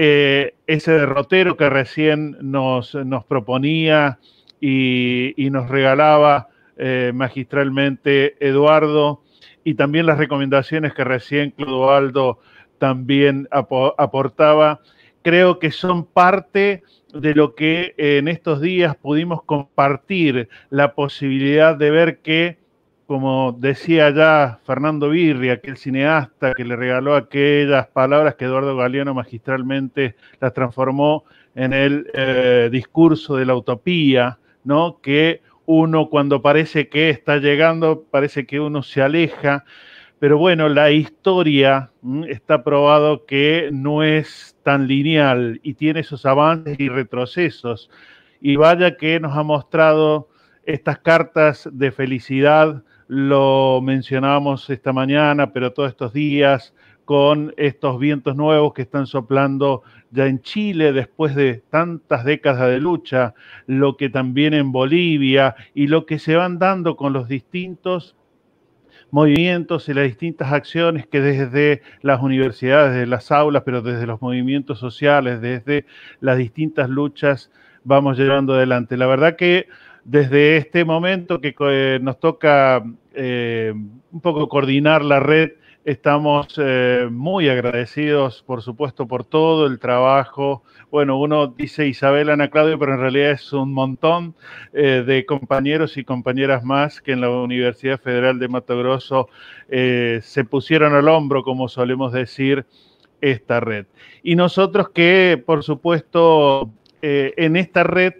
eh, ese derrotero que recién nos, proponía y nos regalaba eh, magistralmente Eduardo y también las recomendaciones que recién Clodoaldo también aportaba, creo que son parte de lo que eh, en estos días pudimos compartir, la posibilidad de ver que, como decía ya Fernando Virri, aquel cineasta que le regaló aquellas palabras que Eduardo Galeano magistralmente las transformó en el eh, discurso de la utopía, ¿no? que uno cuando parece que está llegando, parece que uno se aleja, pero bueno, la historia mm, está probado que no es tan lineal y tiene sus avances y retrocesos. Y vaya que nos ha mostrado estas cartas de felicidad, lo mencionábamos esta mañana, pero todos estos días, con estos vientos nuevos que están soplando ya en Chile después de tantas décadas de lucha, lo que también en Bolivia y lo que se van dando con los distintos movimientos y las distintas acciones que desde las universidades, desde las aulas, pero desde los movimientos sociales, desde las distintas luchas, vamos llevando adelante. La verdad que desde este momento que eh, nos toca eh, un poco coordinar la red Estamos eh, muy agradecidos, por supuesto, por todo el trabajo. Bueno, uno dice Isabel, Ana Claudio, pero en realidad es un montón eh, de compañeros y compañeras más que en la Universidad Federal de Mato Grosso eh, se pusieron al hombro, como solemos decir, esta red. Y nosotros que, por supuesto, en esta red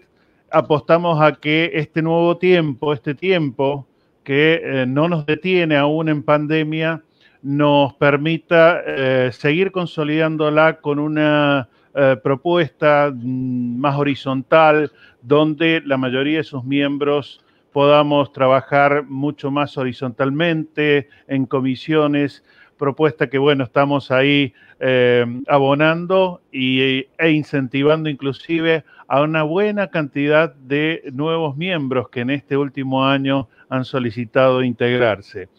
apostamos a que este nuevo tiempo, este tiempo que no nos detiene aún en pandemia, nos permita eh, seguir consolidándola con una eh, propuesta mm, más horizontal, donde la mayoría de sus miembros podamos trabajar mucho más horizontalmente en comisiones, propuesta que, bueno, estamos ahí eh, abonando y, e incentivando inclusive a una buena cantidad de nuevos miembros que en este último año han solicitado integrarse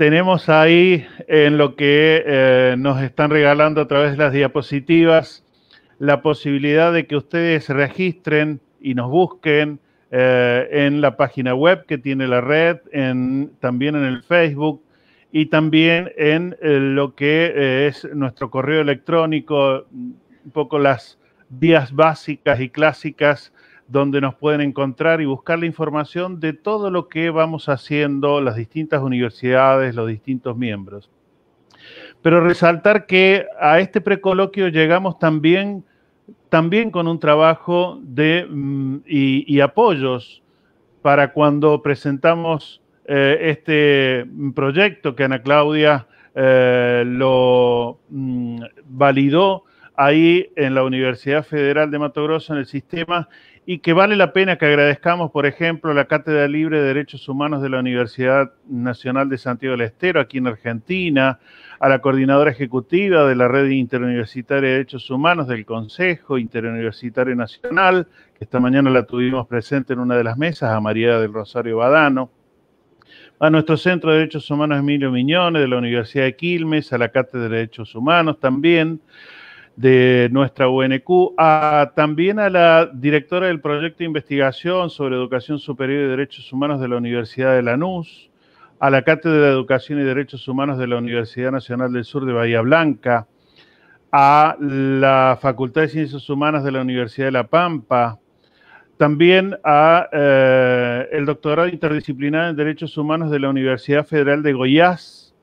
tenemos ahí en lo que eh, nos están regalando a través de las diapositivas la posibilidad de que ustedes registren y nos busquen eh, en la página web que tiene la red, también en el Facebook y también en eh, lo que es nuestro correo electrónico, un poco las vías básicas y clásicas donde nos pueden encontrar y buscar la información de todo lo que vamos haciendo las distintas universidades, los distintos miembros. Pero resaltar que a este precoloquio llegamos también, también con un trabajo de, mm, y, apoyos para cuando presentamos eh, este mm, proyecto que Ana Claudia eh, lo mm, validó ahí en la Universidad Federal de Mato Grosso en el sistema y que vale la pena que agradezcamos, por ejemplo, la Cátedra Libre de Derechos Humanos de la Universidad Nacional de Santiago del Estero, aquí en Argentina, a la coordinadora ejecutiva de la Red Interuniversitaria de Derechos Humanos del Consejo Interuniversitario Nacional, que esta mañana la tuvimos presente en una de las mesas, a María del Rosario Badano, a nuestro Centro de Derechos Humanos Emilio Miñones de la Universidad de Quilmes, a la Cátedra de Derechos Humanos también, de nuestra UNQ, también a la directora del proyecto de investigación sobre educación superior y derechos humanos de la Universidad de Lanús, a la Cátedra de Educación y Derechos Humanos de la Universidad Nacional del Sur de Bahía Blanca, a la Facultad de Ciencias Humanas de la Universidad de La Pampa, también a eh, el doctorado interdisciplinar en Derechos Humanos de la Universidad Federal de Goiás,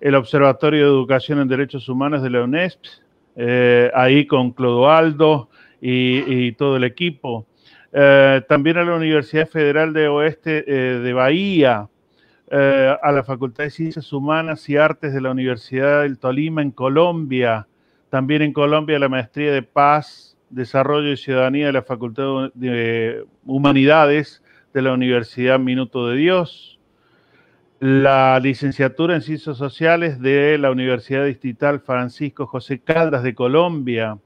el Observatorio de Educación en Derechos Humanos de la UNESP, eh, ahí con Clodoaldo y, y todo el equipo. Eh, también a la Universidad Federal de Oeste eh, de Bahía, a la Facultad de Ciencias Humanas y Artes de la Universidad del Tolima en Colombia, también en Colombia la Maestría de Paz, Desarrollo y Ciudadanía de la Facultad de Humanidades de la Universidad Minuto de Dios la licenciatura en Ciencias Sociales de la Universidad Distrital Francisco José Caldas de Colombia.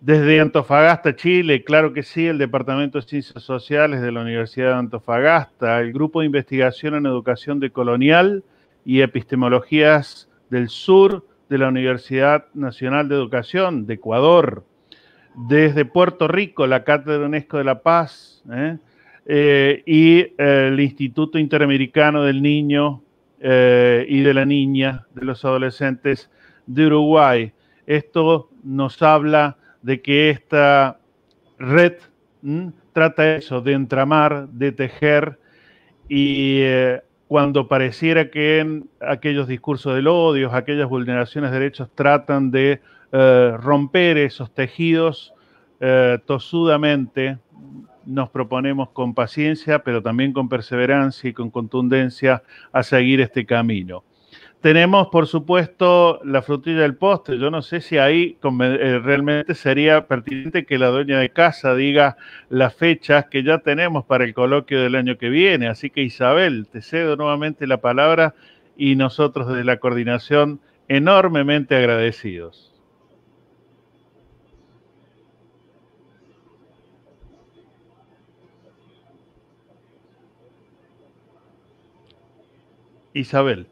Desde Antofagasta, Chile, claro que sí, el Departamento de Ciencias Sociales de la Universidad de Antofagasta, el Grupo de Investigación en Educación Colonial y Epistemologías del Sur de la Universidad Nacional de Educación de Ecuador. Desde Puerto Rico, la Cátedra UNESCO de la Paz, ¿eh? Eh, y eh, el Instituto Interamericano del Niño eh, y de la Niña, de los adolescentes de Uruguay. Esto nos habla de que esta red trata eso, de entramar, de tejer, y cuando pareciera que en aquellos discursos del odio, aquellas vulneraciones de derechos tratan de romper esos tejidos tosudamente, nos proponemos con paciencia, pero también con perseverancia y con contundencia a seguir este camino. Tenemos, por supuesto, la frutilla del poste. Yo no sé si ahí eh, realmente sería pertinente que la dueña de casa diga las fechas que ya tenemos para el coloquio del año que viene. Así que Isabel, te cedo nuevamente la palabra y nosotros desde la coordinación enormemente agradecidos. Isabel.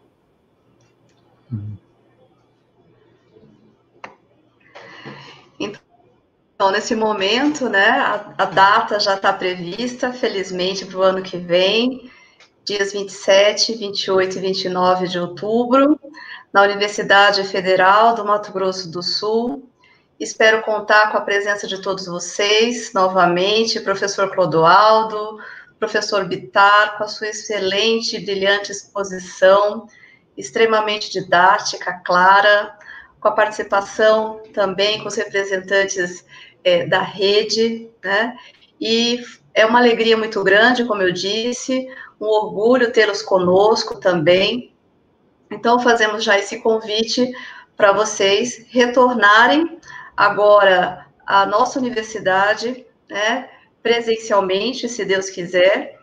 Então, nesse momento, né, a, a data já está prevista, felizmente, para o ano que vem, dias 27, 28 e 29 de outubro, na Universidade Federal do Mato Grosso do Sul. Espero contar com a presença de todos vocês novamente, professor Clodoaldo, professor Bitar, com a sua excelente e brilhante exposição, extremamente didática, clara, com a participação também com os representantes é, da rede, né? E é uma alegria muito grande, como eu disse, um orgulho tê-los conosco também. Então, fazemos já esse convite para vocês retornarem agora à nossa universidade, né? presencialmente, se Deus quiser,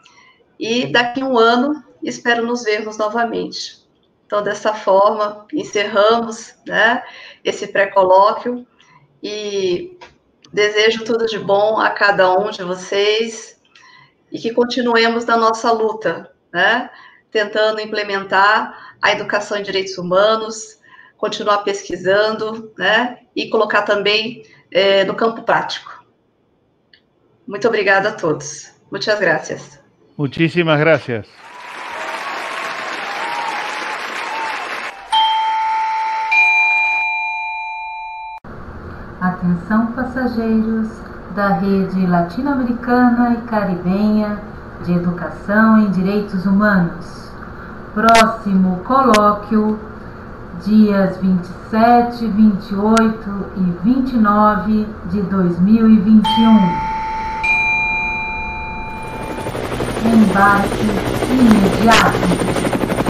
e daqui a um ano espero nos vermos novamente. Então, dessa forma, encerramos né, esse pré-colóquio e desejo tudo de bom a cada um de vocês e que continuemos na nossa luta, né, tentando implementar a educação em direitos humanos, continuar pesquisando né, e colocar também é, no campo prático. Muito obrigada a todos. Muchas gracias. Muchísimas gracias. Atenção, passageiros da rede latino-americana e caribenha de educação em direitos humanos. Próximo colóquio, dias 27, 28 e 29 de 2021. 一米是一米七。